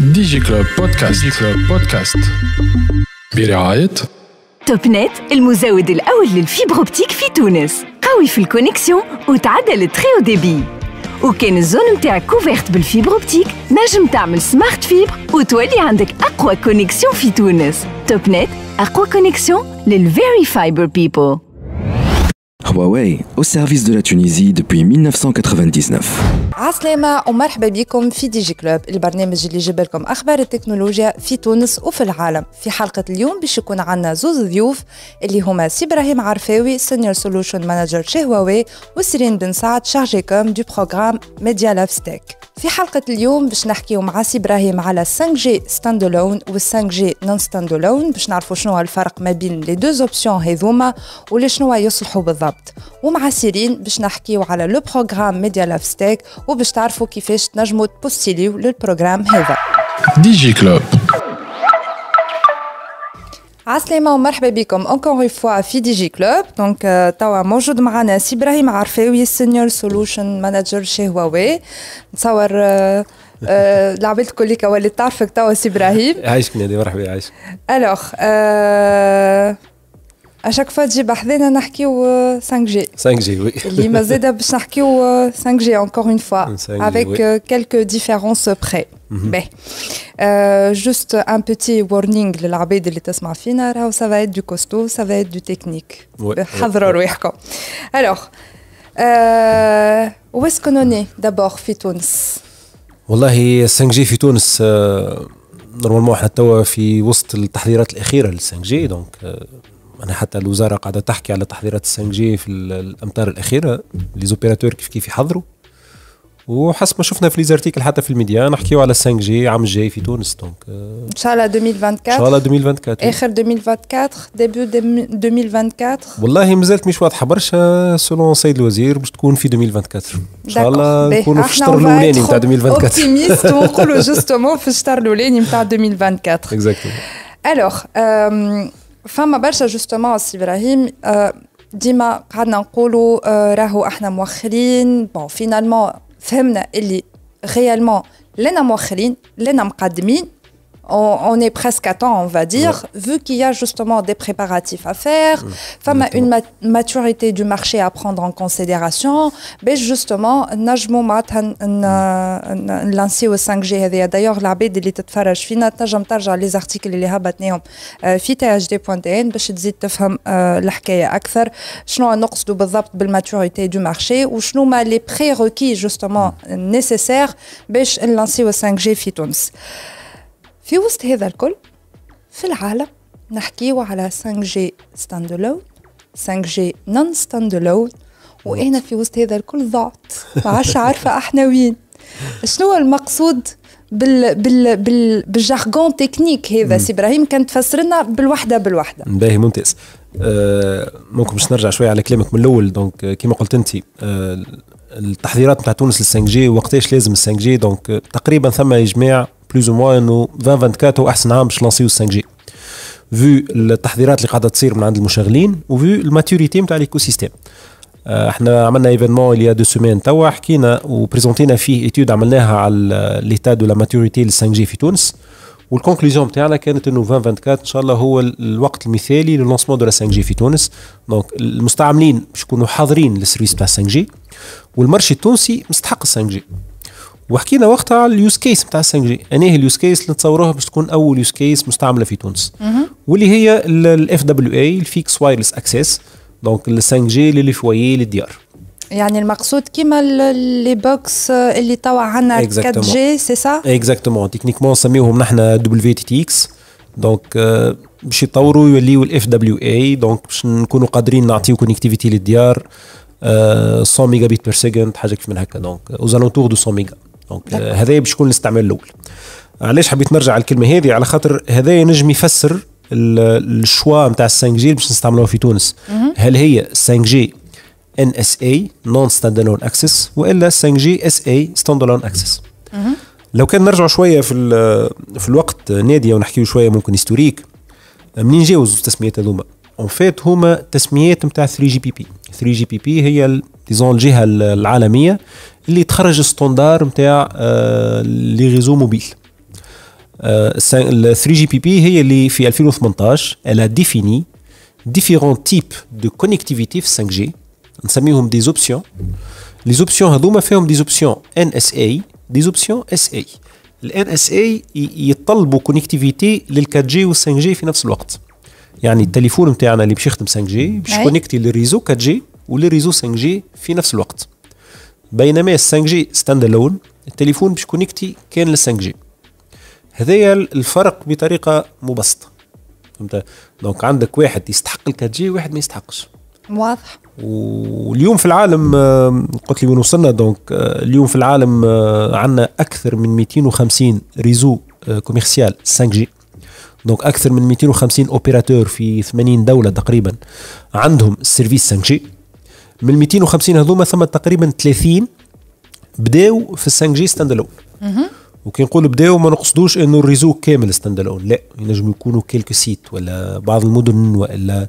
دي جي كلوب بودكاست دي جي كلوب بودكاست برعاية توب نت المزود الأول للفيبر أوبتيك في تونس قوي في الكونيكسيون وتعدى أو ديبي وكان الزون متاعك كوفيرت بالفيبر أوبتيك نجم تعمل سمارت فيبر وتولي عندك أقوى كونيكسيون في تونس توب نت أقوى كونيكسيون للفيري فايبر بيبل Huawei au service de la Tunisie depuis 1999 عسلامة ومرحبا بكم في دي جي كلوب البرنامج اللي يجيب لكم أخبار التكنولوجيا في تونس وفي العالم في حلقة اليوم باش يكون عندنا زوز ضيوف اللي هما سي إبراهيم عرفاوي سينيور سولوشن مانجر شي هواوي وسيرين بن سعد شارجي كوم دو بروغرام ميديا لاف ستيك في حلقة اليوم باش نحكيو مع سي إبراهيم على 5G ستاندالون و 5G نون ستاندالون باش نعرفو شنو هو الفرق ما بين لي دوز اوبسيون هذوما ولا شنو يصلحو بالضبط ومع سيرين باش نحكيو على لو بروغرام ميديا لاف ستيك وباش تعرفو كيفاش تنجمو تبوستيليو للبروغرام هذا دي جي كلوب عسلامة ومرحبا بكم اونكور فوا في دي جي كلوب دونك توا موجود معنا سي ابراهيم عرفاوي سينيور سولوشن مانجر شي هواوي نتصور آه، آه، العباد الكل اللي تعرفك توا سي ابراهيم عايشك نادي مرحبا عايشك الوغ آه، à chaque fois j'ai بحذانا ou 5G 5G oui اللي ما زاد 5G encore une fois avec euh, quelques différences près mm juste un petit warning les اللي l'état فينا راهو ça va être du costaud ça va être du technique ouais, alors euh, où est-ce qu'on en est d'abord Fitouns Wallahi, 5G fitouns, normalement, نورمالمون احنا توا في وسط التحضيرات الاخيره لل 5G donc انا حتى الوزاره قاعده تحكي على تحضيرات السنج جي في الامتار الاخيره لي زوبيراتور كيف كيف يحضروا وحسب ما شفنا في ليزارتيكل حتى في الميديا نحكيو على 5 جي عام الجاي في تونس دونك euh، ان شاء الله 2024 ان شاء الله 2024 إيه. اخر 2024 ديبيو 2024 والله مازالت مش واضحه برشا سولون سيد الوزير باش تكون في 2024 ان شاء الله نكونوا ah, في الشطر الاولاني نتاع 2024 اوبتيميست ونقولوا جوستومون في الشطر الاولاني نتاع 2024 اكزاكتلي الوغ فما برشا جوستومون سي ابراهيم آه، ديما قعدنا نقولوا آه، راهو احنا موخرين بون فينالمون فهمنا اللي غيالمون لنا موخرين لنا مقدمين on, on est presque à temps, on va dire, vu qu'il y a justement des préparatifs à faire, femme a une maturité du marché à prendre en considération, mais justement, Najmo Mat a au 5G. D'ailleurs, l'abbé de l'État Faraj Finata, j'entends les articles qui sont en train de se faire, je vais te faire la question. Je vais te faire la question de la maturité du marché, ou je les prérequis justement nécessaires pour lancer au 5G Fitons. Ouais. في وسط هذا الكل في العالم نحكيو على 5 جي ستاند 5 جي نون ستاند الون وانا في وسط هذا الكل ضعت ما عادش عارفه احنا وين شنو المقصود بال بال بال بالجارغون تكنيك هذا سي ابراهيم كان تفسر لنا بالوحده بالوحده باهي ممتاز آه، ممكن باش نرجع شويه على كلامك من الاول دونك آه، كما قلت انت آه، التحضيرات نتاع تونس لل 5 جي وقتاش لازم ال 5 جي دونك تقريبا ثم اجماع بلوز او موا انه 2024 هو احسن عام باش لانسيو 5 جي فيو التحضيرات اللي قاعده تصير من عند المشغلين وفي الماتوريتي نتاع الايكو سيستيم احنا عملنا ايفينمون اللي دو سيمين توا حكينا وبريزونتينا فيه اتيود عملناها على ليتا دو لا ماتوريتي لل 5 جي في تونس والكونكليزيون تاعنا كانت انه 2024 ان شاء الله هو الوقت المثالي للونسمون دو لا 5 جي في تونس دونك المستعملين باش يكونوا حاضرين للسيرفيس تاع 5 جي والمرشي التونسي مستحق ال 5 جي وحكينا وقتها على اليوز كيس نتاع 5 جي انا هي اليوز كيس اللي نتصوروها باش تكون اول يوز كيس مستعمله في تونس واللي هي الاف دبليو اي الفيكس وايرلس اكسس دونك ال 5 جي للفوايي للديار يعني المقصود كيما لي بوكس اللي توا عندنا 4 جي سي سا اكزاكتومون تكنيكمون نسميوهم نحن دبليو تي تي اكس دونك باش يطوروا يوليوا الاف دبليو اي دونك باش نكونوا قادرين نعطيو كونكتيفيتي للديار 100 ميجا بيت بير سكند حاجه كيف من هكا دونك اوزالونتور دو 100 ميجا دونك آه، هذايا باش يكون الاستعمال الاول علاش حبيت نرجع على الكلمه هذه على خاطر هذايا نجم يفسر الشوا نتاع 5 جي باش نستعملوها في تونس هل هي 5 جي ان اس اي نون ستاندالون اكسس والا 5 جي اس اي ستاندالون اكسس لو كان نرجعوا شويه في في الوقت ناديه ونحكيو شويه ممكن هيستوريك منين جاوزوا التسميات هذوما اون فيت هما تسميات نتاع 3 جي بي بي 3 جي بي بي هي ديزون الجهه العالميه اللي تخرج ستوندار نتاع آه، لي ريزو موبيل 3 جي بي بي هي اللي في 2018 الا ديفيني ديفيرون تيب دو كونيكتيفيتي في 5 جي نسميهم دي زوبسيون لي زوبسيون هذوما فيهم دي زوبسيون ان اس اي دي زوبسيون اس اي الان اس اي يطلبوا كونيكتيفيتي لل 4 جي وال 5 جي في نفس الوقت يعني التليفون نتاعنا اللي باش يخدم 5 جي باش كونكتي للريزو 4 جي وللريزو 5 جي في نفس الوقت بينما ال 5 جي ستاند الون التليفون باش كونكتي كان لل 5 جي هذايا الفرق بطريقه مبسطه فهمت دونك عندك واحد يستحق ال 4 جي وواحد ما يستحقش واضح واليوم في العالم آه، قلت لي وين وصلنا دونك آه، اليوم في العالم آه، عندنا اكثر من 250 ريزو كوميرسيال 5 جي دونك اكثر من 250 اوبيراتور في 80 دوله تقريبا عندهم السيرفيس 5 جي من 250 هذوما ثم تقريبا 30 بداو في 5 جي ستاند الون وكي نقول بداو ما نقصدوش انه الريزو كامل ستاند الون لا ينجم يكونوا كيلكو سيت ولا بعض المدن والا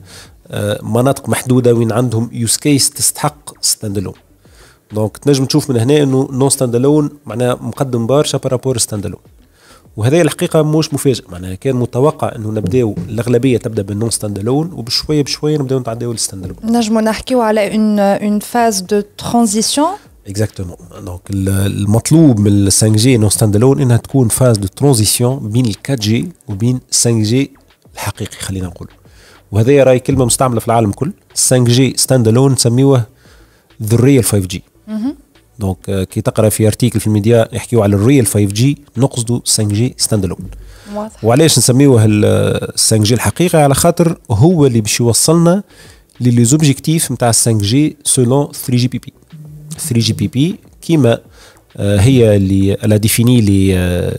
آه، مناطق محدوده وين عندهم يوز كيس تستحق ستاند الون دونك تنجم تشوف من هنا انه نو ستاند الون معناها مقدم برشا بارابور ستاند الون وهذا الحقيقه مش مفاجئ معناها كان متوقع انه نبداو الاغلبيه تبدا بالنون ستاند الون وبشويه بشويه نبداو نتعداو للستاند الون نجمو نحكيو على اون اون فاز دو ترانزيسيون اكزاكتومون دونك المطلوب من ال 5 جي نون ستاند الون انها تكون فاز دو ترانزيسيون بين ال 4 جي وبين 5 جي الحقيقي خلينا نقول وهذا راي كلمه مستعمله في العالم كل 5 جي ستاند الون نسميوه ذريه ال 5 جي دونك كي تقرا في ارتيكل في الميديا يحكيو على الريل 5 جي نقصدوا 5 جي ستاند الون وعلاش نسميوه 5 جي الحقيقي على خاطر هو اللي باش يوصلنا للي زوبجيكتيف نتاع 5 جي سولون 3 جي بي بي 3 جي بي بي كيما آه، هي اللي elle ديفيني لي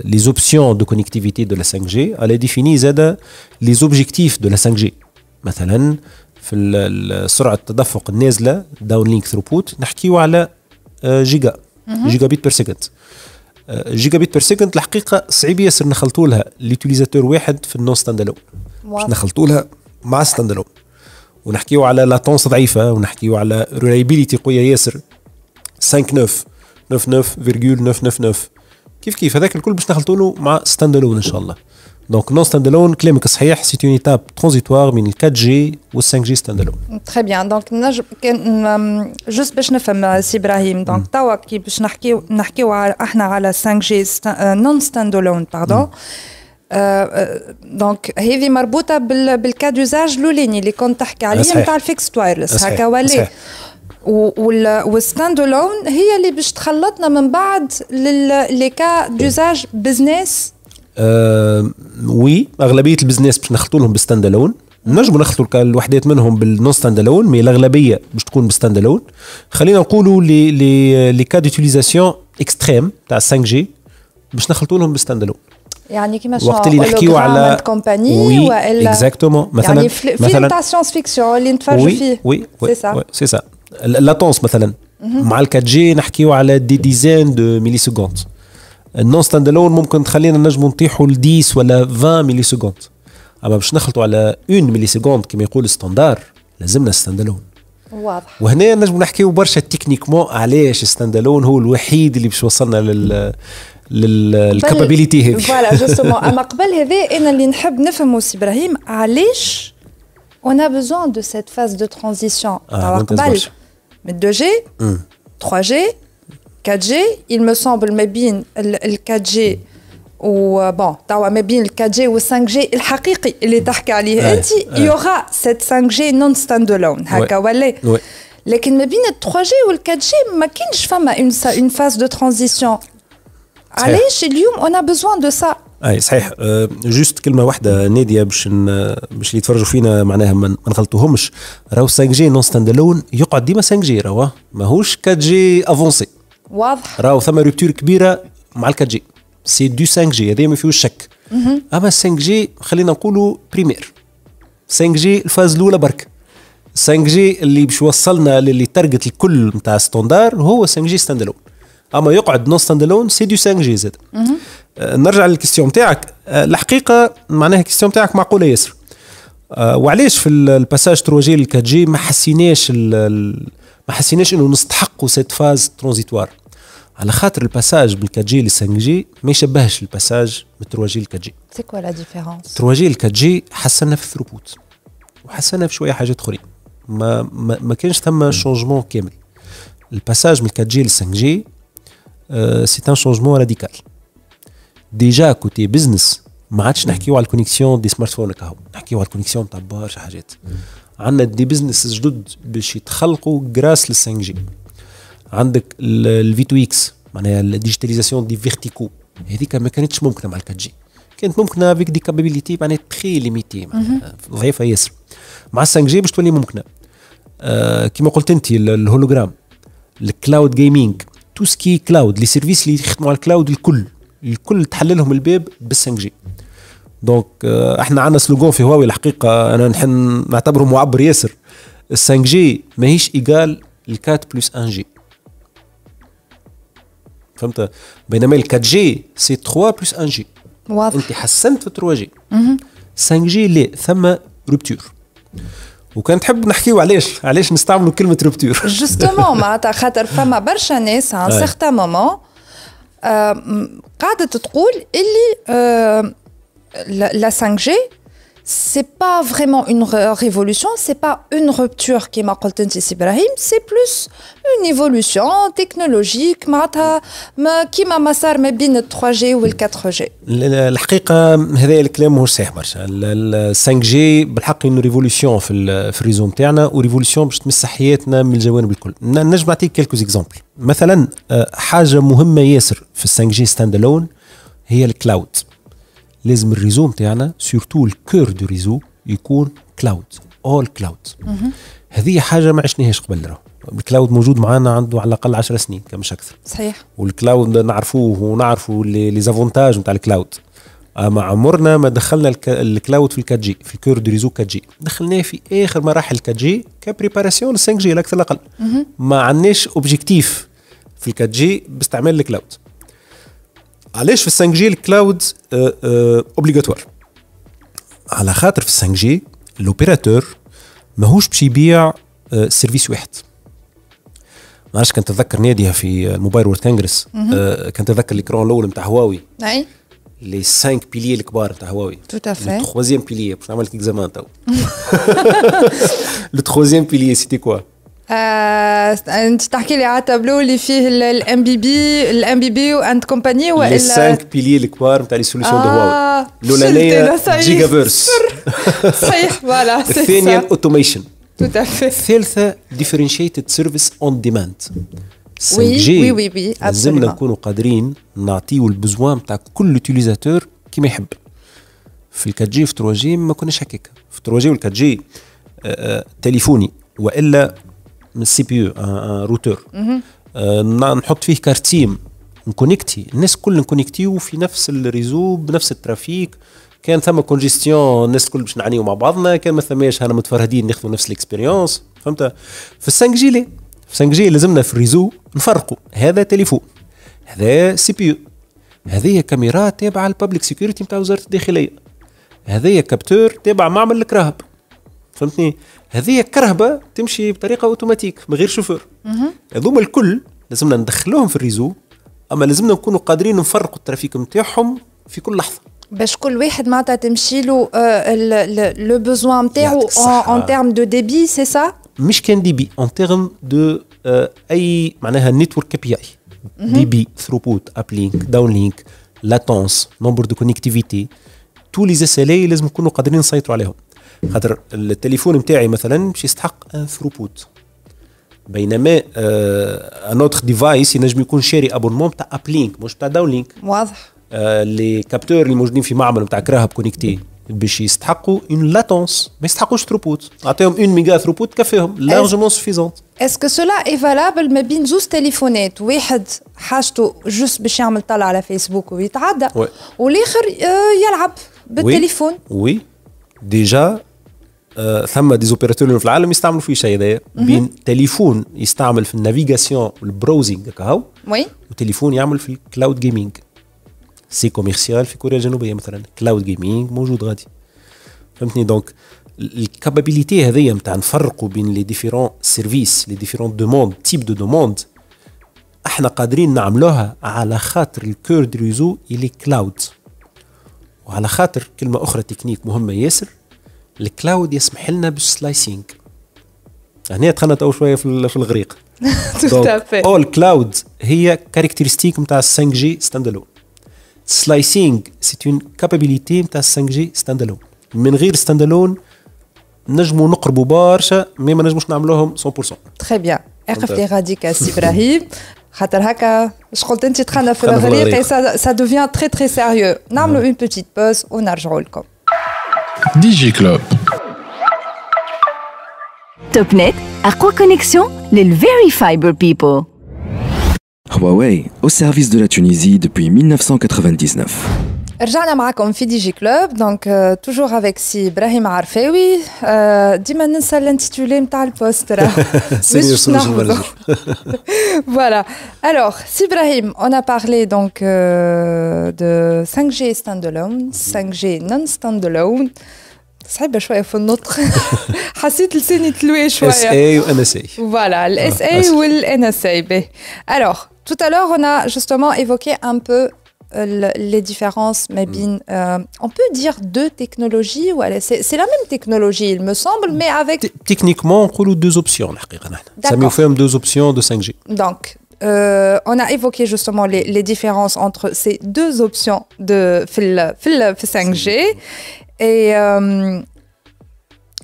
لي زوبسيون دو كونيكتيفيتي دو لا 5 جي elle ديفيني زاد لي زوبجيكتيف دو لا 5 جي مثلا في سرعه التدفق النازله داون لينك ثروبوت نحكيو على آه، جيجا جيجا بيت بير سكند آه، جيجا بيت بير سكند الحقيقه صعيب ياسر نخلطوا لها ليتيليزاتور واحد في النون ستاند الون باش نخلطوا لها مع ستاند الون ونحكيو على لاتونس ضعيفه ونحكيو على ريلايبيليتي قويه ياسر 5 9 99.999 كيف كيف هذاك الكل باش نخلطوا له مع ستاند الون ان شاء الله دونك Donc, non standalone, claim c'est une ايتاب transitoire بين ال 4G et le 5G standalone. Très bien. Donc, juste باش نفهم سي ابراهيم دونك توا كي باش نحكيو نحكيو احنا على جي نون ستاند standalone pardon. دونك هذه مربوطه بالكاد يوزاج الاولاني اللي كنت تحكي عليه نتاع الفيكس وايرلس هكا ولا والستاند الون هي اللي باش تخلطنا من بعد للي كا دوزاج بزنس آه وي اغلبيه البزنس باش نخلطوا لهم بالستاند الون نجموا نخلطوا الوحدات منهم بالنون ستاند الون مي الاغلبيه باش تكون بالستاند الون خلينا نقولوا لي لي لي كا ديتيليزاسيون اكستريم تاع 5 جي باش نخلطوا لهم بالستاند الون يعني كيما وقت اللي نحكيو على كومباني وي والا اكزاكتومون مثلا يعني فيلم تاع سيونس فيكسيون اللي نتفرجوا فيه وي وي سي سا لاتونس مثلا مع ال 4 جي نحكيو على دي ديزاين دو ميلي سكوند النون ستاند الون ممكن تخلينا نجمو نطيحوا ل 10 ولا 20 ملي سكوند اما باش نخلطوا على 1 ملي سكوند كما يقول ستاندار لازمنا ستاند الون واضح وهنا نجم نحكيو برشا تكنيكمون علاش ستاند الون هو الوحيد اللي باش وصلنا لل للكابابيليتي هذه فوالا جوستومون اما قبل هذا انا اللي نحب نفهمه سي ابراهيم علاش اون ا بوزون دو سيت فاز دو ترانزيسيون قبل من 2 جي 3 جي 4G il me semble ما بين le 4G و بون توا ما بين ال 4G ou 5G الحقيقي اللي تحكي عليه انت يوغا سيت 5G نون ستاند haka هكا ولا لكن ما بين 3G وال 4G ما كاينش فما اون فاز دو ترانزيسيون علاش اليوم اون a besoin دو سا اي صحيح جوست كلمه واحده ناديه باش باش اللي يتفرجوا فينا معناها ما نغلطوهمش راهو 5 جي نون ستاند الون يقعد ديما 5 جي راهو ماهوش 4 جي افونسي واضح راهو ثم ريبتور كبيره مع ال 4 جي سي دو 5 جي هذا ما فيهوش شك اما 5 جي خلينا نقولوا بريمير 5 جي الفاز الاولى برك 5 جي اللي باش يوصلنا للي تارجت الكل نتاع ستوندار هو 5 جي ستاند الون اما يقعد نو ستاند الون سي دو 5 جي زاد أه، نرجع للكيستيون نتاعك أه، الحقيقه معناها الكيستيون نتاعك معقوله ياسر أه، وعلاش في الباساج 3 جي لل 4 جي ما حسيناش ما حسيناش انه نستحقوا سيت فاز ترونزيتوار على خاطر الباساج من 4 جي ل 5 جي ما يشبهش الباساج من 3 جي ل 4 جي سي كوا لا ديفيرونس 3 جي ل 4 جي حسنا في الثروبوت وحسنا في شويه حاجات اخرين ما ما, ما كانش ثم شونجمون كامل الباساج من 4 جي ل 5 جي سي ان شونجمون راديكال ديجا كوتي بزنس ما عادش نحكيو على الكونيكسيون دي سمارت فون كهو نحكيو على الكونيكسيون تاع برشا حاجات عندنا دي بزنس جدد باش يتخلقوا جراس لل 5 جي عندك الفي تو اكس معناها الديجيتاليزاسيون دي فيرتيكو هذيك ما كانتش ممكنه مع جي كانت ممكنه افيك دي كابابيليتي معناها تخي ليميتي ضعيفه ياسر مع 5 جي باش تولي ممكنه آه كما قلت انت الهولوجرام الكلاود جيمنج تو سكي كلاود لي سيرفيس اللي يخدموا على الكلاود الكل الكل تحل لهم الباب بال 5 جي دونك آه احنا عندنا سلوغون في هواوي الحقيقه انا نحن نعتبره معبر ياسر ال 5 جي ماهيش ايجال ال 4 بلس 1 جي فهمت بينما ال 4 جي سي 3 بلس 1 جي واضح انت حسنت في 3 جي 5 جي لا ثم روبتور وكان تحب نحكيو علاش علاش نستعملوا كلمه روبتور جوستومون معناتها خاطر فما برشا ناس ان آه. سيغتان مومون آه، قاعده تقول اللي آه، لا 5 جي c'est pas vraiment une révolution, c'est pas une rupture qui m'a contenté Ibrahim, c'est plus une évolution technologique, qui m'a 3G ou le 4G. La la la la le 5G la une révolution la la la la la la la la Je vais vous donner quelques exemples. la la la la la 5G la le la لازم الريزو نتاعنا سورتو الكور دو ريزو يكون كلاود اول كلاود هذه حاجه ما عشناهاش قبل راه الكلاود موجود معنا عنده على الاقل 10 سنين كمش اكثر صحيح والكلاود نعرفوه ونعرفوا لي زافونتاج نتاع الكلاود اما عمرنا ما دخلنا الكلاود في الكات جي في الكور دو ريزو 4 جي دخلناه في اخر مراحل الكات جي كبريباراسيون 5 جي على الاقل ما عندناش اوبجيكتيف في الكات جي باستعمال الكلاود علاش في 5 جي الكلاود اوبليغاتوار على خاطر في 5 جي الاوبيراتور ماهوش باش يبيع سيرفيس آه، واحد ما عرفتش كنت تتذكر ناديها في الموبايل وورد كونغرس كنت تتذكر الكرون الاول نتاع هواوي اي لي 5 بيليي الكبار نتاع هواوي تو تافي لو بيليي باش نعمل لك اكزامان تو لو بيليي سيتي كوا آه، انت تحكي لي على التابلو اللي فيه الام بي بي الام بي بي واند كومباني والا السانك بيلي الكبار نتاع لي سوليسيون دو هواوي الاولانيه جيجا فيرس صحيح فوالا الثانيه الاوتوميشن الثالثه ديفرنشيتد سيرفيس اون ديماند وي جي وي وي لازمنا نكونوا قادرين نعطيو البزوان تاع كل يوتيليزاتور كيما يحب في ال 4 جي في 3 جي ما كناش هكاك في 3 جي وال 4 جي آه، آه، تليفوني والا من السي بي يو روتور آه، آه، آه، نحط فيه كارتيم نكونكتي الناس الكل نكونكتيو في نفس الريزو بنفس الترافيك كان ثم كونجيستيون الناس الكل باش نعانيو مع بعضنا كان ما ثماش انا متفرهدين ناخذوا نفس الاكسبيريونس فهمت في السانك جي لي في السانك جي لازمنا في الريزو نفرقوا هذا تليفون هذا سي بي يو هذه كاميرا تابعه للبابليك سيكيورتي نتاع وزاره الداخليه هذايا كابتور تابع معمل الكراهب فهمتني هذه كرهبه تمشي بطريقه اوتوماتيك من غير شوفور هذوما الكل لازمنا ندخلوهم في الريزو اما لازمنا نكونوا قادرين نفرقوا الترافيك نتاعهم في كل لحظه باش كل واحد معناتها تمشي له آه، لو بوزوان نتاعو اون تيرم دو ديبي سي سا مش كان ديبي اون تيرم دو اي معناها نتورك كي بي اي ديبي ثروبوت اب لينك داون لينك لاتونس نمبر دو كونيكتيفيتي تو لي اس ال اي لازم نكونوا قادرين نسيطروا عليهم خاطر التليفون نتاعي مثلا باش يستحق ان ثروبوت بينما آه، ان اوتر ديفايس ينجم يكون شاري ابونمون تاع اب لينك مش تاع داون لينك واضح آه، لي كابتور اللي موجودين في معمل نتاع كراهب كونيكتي باش يستحقوا اون لاتونس ما يستحقوش ثروبوت اعطيهم اون ميجا ثروبوت تكفيهم لارجمون سوفيزونت اسكو سولا اي فالابل ما بين زوز تليفونات واحد حاجته جوست باش يعمل طلع على فيسبوك ويتعدى والاخر آه، يلعب بالتليفون وي ديجا آه، ثم زوبيراتور في العالم يستعملوا فيه شيء هذايا بين تليفون يستعمل في النافيغاسيون والبراوزينغ هكا وي وتليفون يعمل في الكلاود جيمنج سي كوميرسيال في كوريا الجنوبيه مثلا كلاود جيمنج موجود غادي فهمتني دونك الكابابيليتي هذيا نتاع نفرقوا بين لي ديفيرون سيرفيس لي ديفيرون دوموند تيب دو دوموند احنا قادرين نعملوها على خاطر الكور دريزو اللي كلاود وعلى خاطر كلمه اخرى تكنيك مهمه ياسر الكلاود يسمح لنا بالسلايسينغ هنا دخلنا تو شويه في الغريق اول كلاود هي كاركتيرستيك نتاع 5 جي ستاند الون سلايسينج سي اون كابابيليتي نتاع 5 جي ستاند الون من غير ستاند الون نجموا نقربوا برشا مي ما نجموش نعملوهم 100% تخي بيان اقف لي غاديك سي ابراهيم خاطر هكا اش قلت انت دخلنا في الغريق سا دوفيان تري تري سيريو نعملوا اون بوتيت بوز ونرجعوا لكم DigiClub. TopNet, quoi Connexion, les Very Fiber People. Huawei, au service de la Tunisie depuis 1999. Rjana nous comme Fidigi Club, donc euh, toujours avec si Brahim Arfewi, euh, dit-moi, ça l'intitulé de Post. 5G, c'est le jour, malheureusement. Voilà. Alors, si Brahim, on a parlé donc euh, de 5G stand-alone, 5G non stand-alone, ça, ben, je crois qu'il faut notre... 5 le jour, c'est le jour. Voilà, le ah, SA ou le NSA. Voilà, ben. le SA ou le NSA. Alors, tout à l'heure, on a justement évoqué un peu... Euh, les différences, mais mm. euh, on peut dire deux technologies, ouais, c'est la même technologie, il me semble, mais avec... Techniquement, on a deux options. Ça nous fait deux options de 5G. Donc, euh, on a évoqué justement les, différences entre ces deux options de fil, 5G. Et...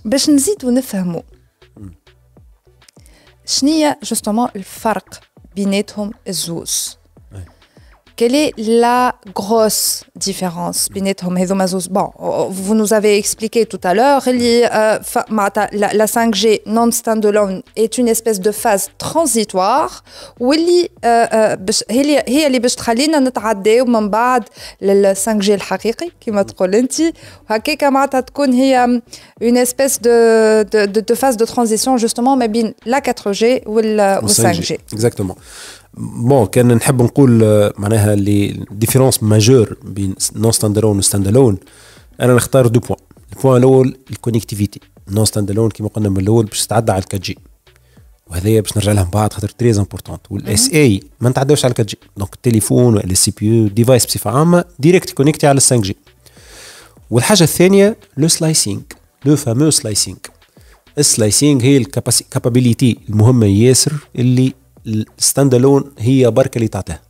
Je mm. justement الفرق zous. Quelle est la grosse différence Bon, oh, oh, vous nous avez expliqué tout à l'heure, euh, la 5G non standalone est une espèce de phase transitoire où elle euh, euh, la 5G une espèce de, de phase de transition justement mais la 4G ou la 5G. Exactement. بون كان نحب نقول آه، معناها اللي ديفيرونس ماجور بين نون ستاند الون وستاند الون انا نختار دو بوان البوان الاول الكونيكتيفيتي نون ستاند الون كما قلنا من الاول باش تتعدى على 4 جي وهذايا باش نرجع لها من بعد خاطر تريز امبورتونت والاس اي ما نتعداوش على 4 جي دونك التليفون ولا السي بي يو ديفايس بصفه عامه ديريكت كونيكتي على 5 جي والحاجه الثانيه لو سلايسينغ لو فامو سلايسينغ السلايسينغ هي الكابابيليتي المهمه ياسر اللي الستاند الون هي بركه اللي تعطيها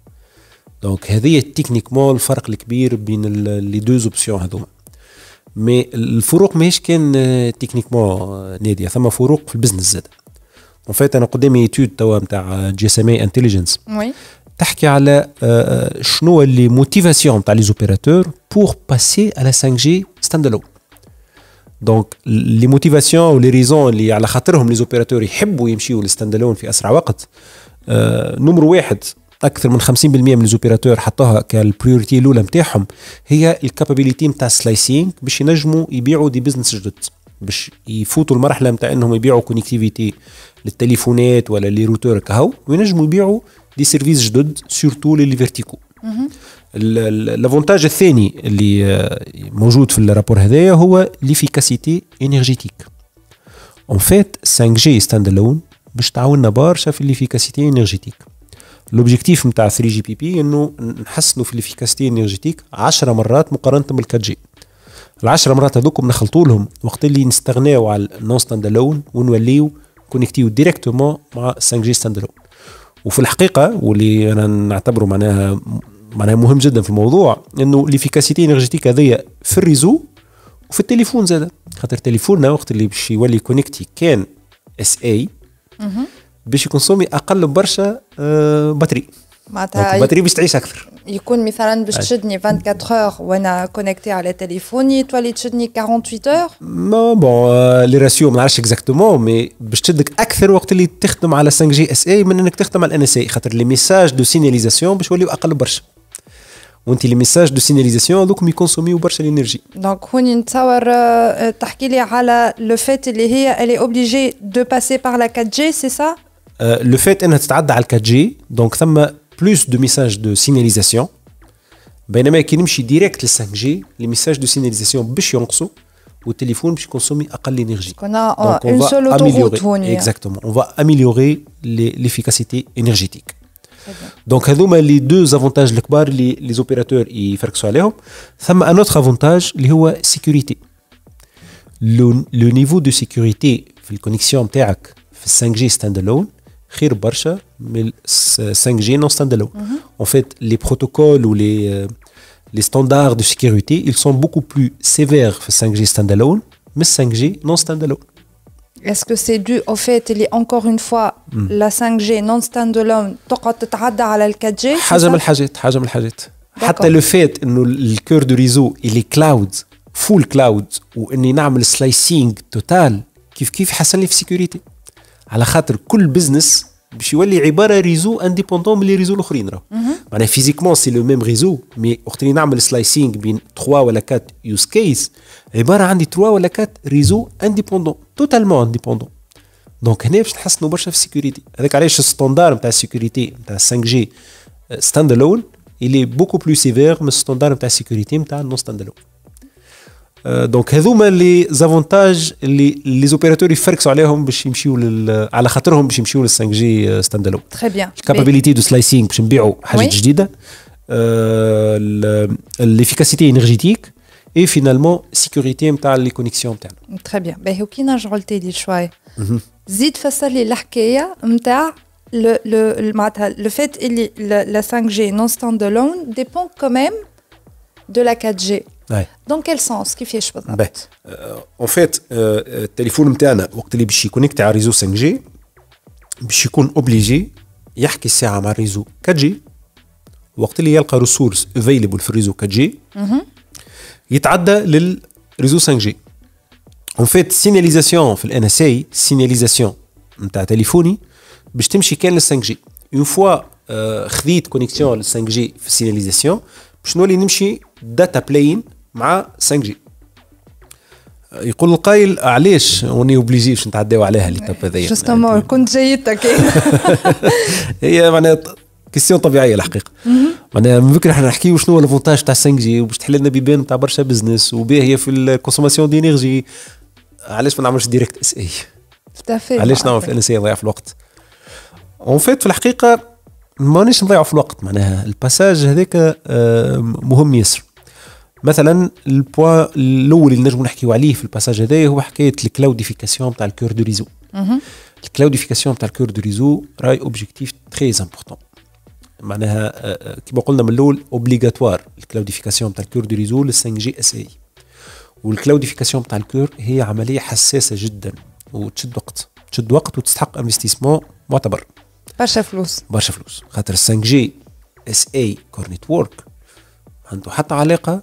دونك هذه تكنيكمون الفرق الكبير بين لي دو اوبسيون هذوما مي الفروق ماهيش كان آه، تكنيكمون ناديه ثم فروق في البزنس زاد اون فيت انا قدامي ايتود توا نتاع جي اس ام اي انتليجنس تحكي على آه، آه، شنو اللي موتيفاسيون تاع لي زوبيراتور بور باسي على 5 جي ستاند الون دونك لي موتيفاسيون ولي ريزون اللي على خاطرهم لي زوبيراتور يحبوا يمشيوا للستاند الون في اسرع وقت آه، نمر واحد اكثر من 50% من الزوبيراتور حطوها كالبريوريتي الاولى نتاعهم هي الكابابيليتي نتاع السلايسينغ باش ينجموا يبيعوا دي بزنس جدد باش يفوتوا المرحله نتاع انهم يبيعوا كونيكتيفيتي للتليفونات ولا لي روتور كهو وينجموا يبيعوا دي سيرفيس جدد سورتو فيرتيكو الافونتاج الثاني اللي آه، موجود في الرابور هذايا هو ليفيكاسيتي انرجيتيك اون فيت 5 جي ستاند الون باش تعاوننا برشا في ليفيكاسيتي انرجيتيك لوبجيكتيف نتاع 3 جي بي بي انه نحسنوا في ليفيكاسيتي انرجيتيك 10 مرات مقارنه بال 4 جي العشرة مرات هذوك نخلطوا لهم وقت اللي نستغناو على النون ستاند الون ونوليو كونكتيو ديريكتومون مع 5 جي ستاند الون وفي الحقيقه واللي انا نعتبره معناها معناها مهم جدا في الموضوع انه ليفيكاسيتي انرجيتيك هذيا في الريزو وفي التليفون زاد خاطر تليفوننا وقت اللي باش يولي كونكتي كان اس اي باش يكونسومي اقل برشا باتري آه، معناتها الباتري باش تعيش اكثر يكون مثلا باش تشدني 24 اور وانا كونكتي على تليفوني تولي تشدني 48 اور ما بون لي راسيو ما نعرفش اكزاكتومون مي باش تشدك اكثر وقت اللي تخدم على 5 جي اس اي من انك تخدم على الان اس اي خاطر لي ميساج دو سينياليزاسيون باش يوليو اقل برشا Donc les messages de signalisation allo qui consomment beaucoup d'énergie. Donc de tu me racontes sur le fait qu'elle هي est obligée de passer par la 4G, c'est ça euh, le fait انها تتعدى à la 4G, donc ça plus de messages de signalisation. Ben elle va qu'il me shit direct le 5G, les messages de signalisation beaucoup ils en quessent et le téléphone puis consomme أقل d'énergie. Donc on va améliorer exactement, on va améliorer l'efficacité énergétique. Donc, admettons les deux avantages, les opérateurs ils font ça à un autre avantage, c'est la sécurité. Le niveau de sécurité, la connexion internet, 5G standalone, mais 5G non standalone. Mhm. En fait, les protocoles ou euh, les standards de sécurité, ils sont beaucoup plus sévères 5G standalone, mais 5G non standalone. Est-ce que c'est dû au fait y a encore une fois hmm. la 5G non standalone تقعد تتعدى على ال 4G حاجة الحاجات حاجة الحاجات حتى لو فات انه الكور دو ريزو اللي كلاود فول كلاود واني نعمل سلايسينغ توتال كيف كيف حسن لي في سيكوريتي على خاطر كل بزنس Je suis allé un réseau indépendant, mais le réseau est le Physiquement, c'est le même réseau, mais si on fait un slicing, entre y 3 ou 4 use cases. Il y a 3 ou 4 réseaux indépendants, totalement indépendants. Donc, on a une sécurité. Avec le standard de la sécurité, le 5G standalone, il est beaucoup plus sévère que le standard de la sécurité non standalone. Euh, donc, les avantages, les opérateurs, ils font que les opérateurs ne sont pas en train la 5G standalone. Très bien. capacité de slicing, euh, l'efficacité énergétique et finalement, sécurité, les connexions internes. Très bien. Mais ben, mhm. il y a des choses qui sont en train de Le fait que la 5G non standalone dépend quand même de la 4G. دونك كيل سونس كيفاش بالضبط؟ اون فيت التليفون نتاعنا وقت اللي باش يكونيكتي على ريزو 5 جي باش يكون اوبليجي يحكي الساعه مع الريزو 4 جي وقت اللي يلقى ريسورس افيلبل في الريزو 4 جي يتعدى للريزو 5 جي اون فيت سيناليزاسيون في الان اس اي سيناليزاسيون نتاع تليفوني باش تمشي كان لل 5 جي اون فوا خذيت كونيكسيون لل 5 جي في السيناليزاسيون باش نولي نمشي داتا بلاين مع 5 جي يقول القايل آه، علاش وني اوبليجي باش نتعداو عليها لي تاب هذايا جوستومون يعني كنت جايتك هي معناها كيستيون طبيعيه الحقيقه معناها من بكره احنا نحكيو شنو هو الافونتاج تاع 5 جي وباش تحل لنا بيبان تاع برشا بزنس هي في الكونسوماسيون دينيرجي علاش ما نعملش ديريكت اس اي علاش نعمل في ان اس اي نضيع في الوقت اون فيت في الحقيقه مانيش نضيع في الوقت معناها الباساج هذاك آه، مهم ياسر مثلا البوان الاول اللي نجمو نحكيو عليه في الباساج هذايا هو حكايه الكلاوديفيكاسيون تاع الكور دو ريزو الكلاوديفيكاسيون تاع الكور دو ريزو راي اوبجيكتيف تري امبورتون معناها آه، آه، كما قلنا من الاول اوبليغاتوار الكلاوديفيكاسيون تاع الكور دو ريزو لل 5 جي اس اي والكلاوديفيكاسيون تاع الكور هي عمليه حساسه جدا وتشد وقت تشد وقت وتستحق انفستيسمون معتبر برشا فلوس برشا فلوس خاطر 5 جي اس اي كور نتورك عنده حتى علاقه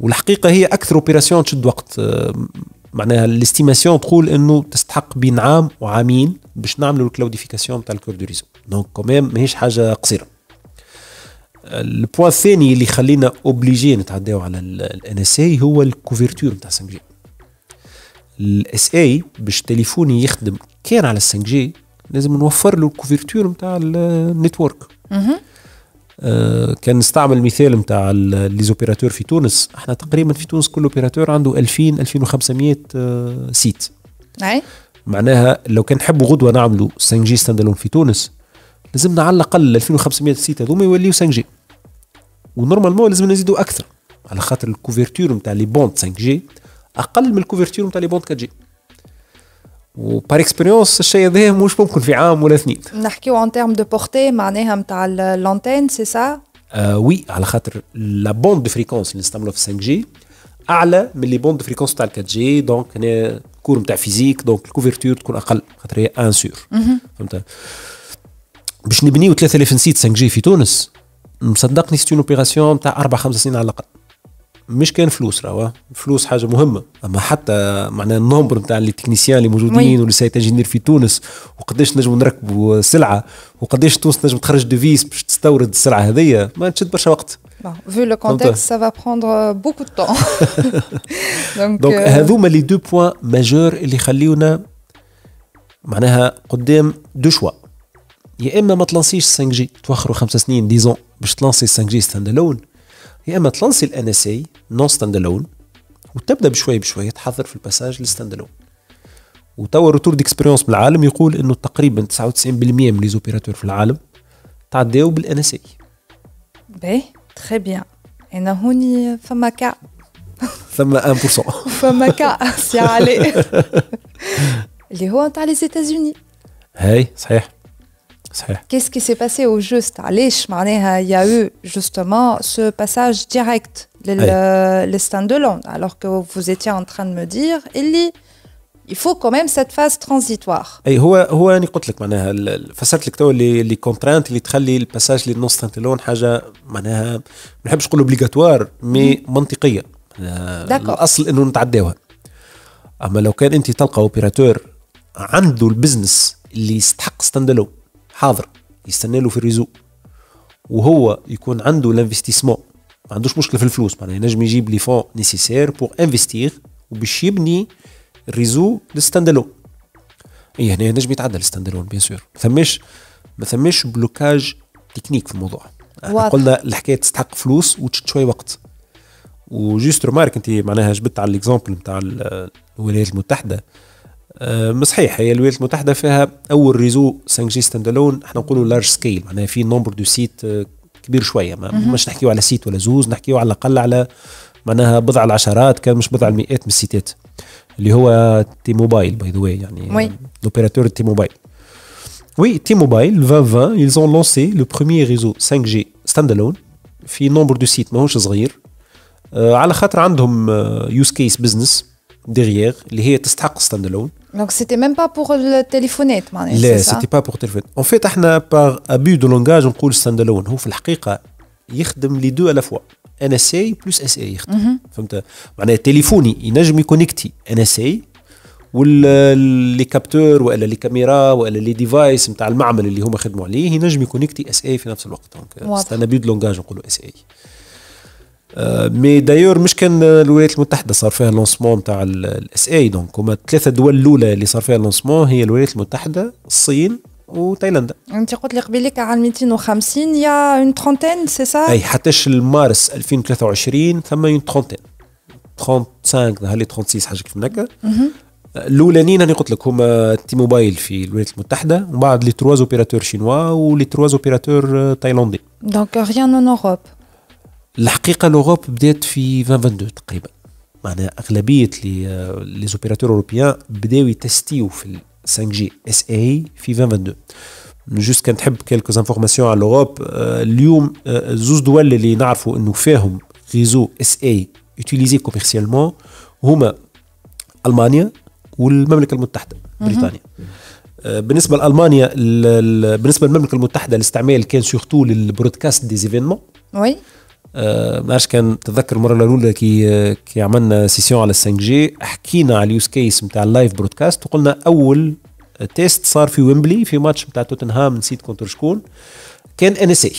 والحقيقه هي اكثر اوبيراسيون تشد وقت آه، معناها الاستيماسيون تقول انه تستحق بين عام وعامين باش نعملوا الكلاوديفيكاسيون تاع الكور دو ريزو دونك كوميم ماهيش حاجه قصيره البوان آه، الثاني اللي خلينا اوبليجي نتعداو على الان اس اي هو الكوفرتور تاع 5 جي الاس اي باش تليفوني يخدم كان على 5 جي لازم نوفر له الكوفرتور نتاع النيتورك آه، كان نستعمل مثال نتاع لي زوبيراتور في تونس احنا تقريبا في تونس كل اوبيراتور عنده 2000 2500 آه، سيت أي. معناها لو كان نحبوا غدوه نعملوا 5 جي ستاندالون في تونس لازمنا على الاقل 2500 سيت هذوما يوليو 5 جي ونورمالمون لازم نزيدوا اكثر على خاطر الكوفرتور نتاع لي بوند 5 جي اقل من الكوفرتور نتاع لي بوند 4 جي وبار اكسبيريونس الشيء هذا مش ممكن في عام ولا اثنين نحكيو اون تيرم دو بورتي معناها نتاع لونتين سي سا وي على خاطر لا بوند دو فريكونس اللي نستعملوها في 5 جي اعلى من لي بوند دو فريكونس تاع 4 جي دونك هنا كور نتاع فيزيك دونك الكوفرتور تكون اقل خاطر هي ان سور فهمت باش نبنيو 3000 نسيت 5 جي في تونس مصدقني سيتون اوبيراسيون تاع اربع خمس سنين على الاقل مش كان فلوس راهو فلوس حاجه مهمه اما حتى معناها النومبر نتاع لي تكنيسيان اللي موجودين واللي سايت انجينير في تونس وقداش نجموا نركبوا سلعه وقداش تونس نجم تخرج ديفيس باش تستورد السلعه هذيا ما تشد برشا وقت vu le contexte, ça va prendre euh, beaucoup de temps. Donc, Donc euh... هذوما لي دو بوان ماجور اللي يخليونا معناها قدام دو شوا يا اما ما تلانسيش 5 جي توخروا خمس سنين ديزون باش تلانسي 5 جي ستاندالون يا اما تلانسي الان اس اي نون ستاند الون وتبدا بشوي بشوي تحضر في الباساج للستاند الون وتوا روتور ديكسبيريونس بالعالم يقول انه تقريبا 99% من لي زوبيراتور في العالم تعداو بالان اس اي باهي تخي بيان انا هوني فما كا ثم 1% فما كا سي علي اللي هو نتاع لي زيتازوني هاي صحيح Qu'est-ce qui s'est passé au juste Il y a eu justement ce passage direct, les le, le stand-alone, alors que vous étiez en train de me dire, Ellie, il faut quand même cette phase transitoire. اي هو هو انا قلت لك معناها فسرت لك تو اللي لي كونترانت اللي تخلي الباساج للنون ستانتيلون حاجه معناها ما نحبش نقول اوبليغاتوار مي منطقيه الاصل انه نتعداوها اما لو كان انت تلقى اوبيراتور عنده البزنس اللي يستحق ستاندالون حاضر يستنى له في الريزو وهو يكون عنده لانفستيسمون ما عندوش مشكله في الفلوس معناها ينجم يجيب لي فون نيسيسير بور انفستيغ وباش يبني الريزو الستاندالون اي هنا ينجم يتعدى الستاندالون بيان سور ما ثماش ما ثماش بلوكاج تكنيك في الموضوع واضح. قلنا الحكايه تستحق فلوس وتشد شويه وقت وجوست رومارك انت معناها جبت على الاكزومبل نتاع الولايات المتحده آه، صحيح هي الولايات المتحده فيها اول ريزو 5 جي ستاند الون احنا نقولوا لارج سكيل معناها في نومبر دو سيت كبير شويه ما مش نحكيو على سيت ولا زوز نحكيو على الاقل على معناها بضع العشرات كان مش بضع المئات من السيتات اللي هو تي موبايل باي ذا واي يعني لوبيراتور تي موبايل وي تي موبايل 2020 ils ont lancé le premier réseau 5G standalone في نومبر دو سيت ماهوش صغير آه، على خاطر عندهم يوز كيس بزنس ديغيير اللي هي تستحق ستاند الون Donc c'était même pas pour le téléphonette, معناها لا c'était pas pour téléphone. En fait احنا par abus de langage نقول ستاند الون هو في الحقيقة يخدم لي دو à la fois. ان اس اي بلس اس اي يخدم فهمت معناها تليفوني ينجم يكونكتي ان اس اي واللي كابتور ولا لي كاميرا ولا لي ديفايس نتاع المعمل اللي هما خدموا عليه ينجم يكونكتي اس اي في نفس الوقت دونك ستان ابيو دو لونجاج نقولوا اس اي آه، مي دايور مش كان الولايات المتحده صار فيها لونسمون تاع الاس اي دونك هما الثلاثه دول الاولى اللي صار فيها لونسمون هي الولايات المتحده الصين وتايلاندا انت قلت لي قبيلك عام 250 يا اون ترونتين سي سا اي حتىش المارس 2023 ثم اون ترونتين 35 لي 36 حاجه كيف هكا الاولانيين انا قلت لك هما تي موبايل في الولايات المتحده ومن بعد لي تروا اوبيراتور شينوا ولي تروا اوبيراتور تايلاندي دونك ريان اون اوروب الحقيقه لوروب بدات في 2022 تقريبا معناها اغلبيه لي لي زوبيراتور اوروبيان بداو يتستيو في 5 جي اس اي في 2022 جوست كان تحب كيلكو انفورماسيون على لوروب اليوم زوز دول اللي نعرفوا انه فيهم ريزو اس اي يوتيليزي كوميرسيالمون هما المانيا والمملكه المتحده بريطانيا euh, بالنسبه لالمانيا بالنسبه للمملكه المتحده الاستعمال كان سورتو للبرودكاست دي زيفينمون وي آه، ما عرفش كان تذكر المره الاولى كي كي عملنا سيسيون على 5 جي حكينا على اليوز كيس نتاع اللايف برودكاست وقلنا اول تيست صار في ويمبلي في ماتش نتاع توتنهام نسيت كونتر شكون كان ان اس اي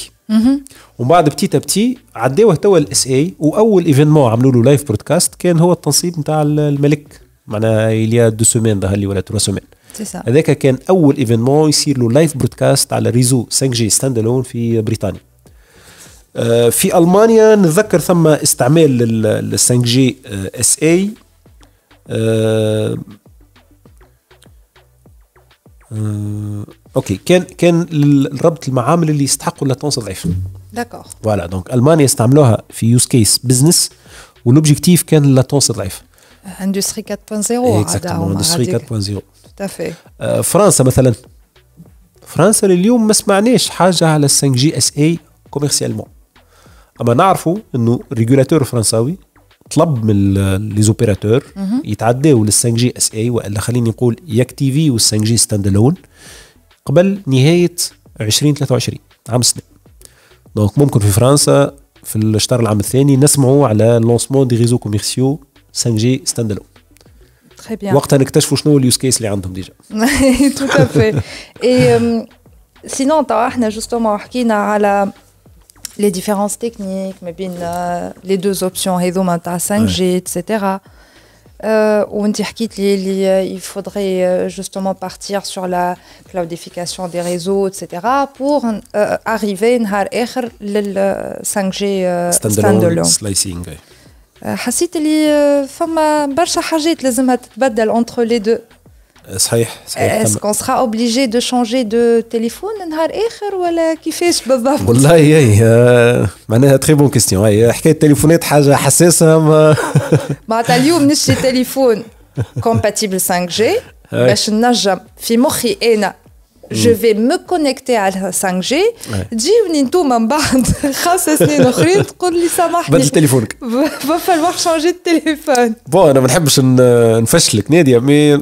ومن بعد بتي تبتي عداوه توا الاس اي واول ايفينمون عملوا له لايف برودكاست كان هو التنصيب نتاع الملك معناها اليا دو سومين ظهر لي ولا تروا سومين هذاك كان اول ايفينمون يصير له لايف برودكاست على ريزو 5 جي ستاند الون في بريطانيا آه، في المانيا نتذكر ثم استعمال لل 5 جي اس اي اوكي كان كان ربط المعامل اللي يستحقوا اللاتونس ضعيف داكور فوالا دونك المانيا استعملوها في يوز كيس بزنس والوبجيكتيف كان اللاتونس ضعيف اندستري 4.0 اكزاكتومون اندستري 4.0 تافي فرنسا مثلا فرنسا لليوم ما سمعناش حاجه على 5 جي اس اي كوميرسيالمون اما نعرفوا انه ريجولاتور فرنساوي طلب من لي زوبيراتور يتعداو لل 5 جي اس اي والا خليني نقول يكتيفي وال 5 جي ستاند الون قبل نهايه 2023 عام سنه دونك ممكن في فرنسا في الشهر العام الثاني نسمعوا على لونسمون دي ريزو كوميرسيو 5 جي ستاند الون وقتها نكتشفوا شنو اليوز كيس اللي عندهم ديجا. تو à سينون euh, احنا جوستومون حكينا على les différences techniques, mais bien euh, les deux options, réseau 5G, ouais. etc. Euh, on dit qu'il faudrait euh, justement partir sur la cloudification des réseaux, etc., pour euh, arriver à le 5G standalone. Slicing. beaucoup de choses qui حاجات لازمها تتبدل entre les deux صحيح صحيح اسكو سخا اوبليجي دو شونجي دو تليفون نهار اخر ولا كيفاش بالضبط؟ والله اي آه، معناها تخي بون كيستيون اي حكايه التليفونات حاجه حساسه معناتها اليوم نشري تليفون كومباتيبل 5 جي باش ننجم في مخي انا جو في مو كونيكتي على 5 جي تجيوني نتوما من بعد خمس سنين اخرين تقول لي سامحني بدل تليفونك بفلوح شونجي التليفون بون انا ما نحبش نفشلك ناديه مي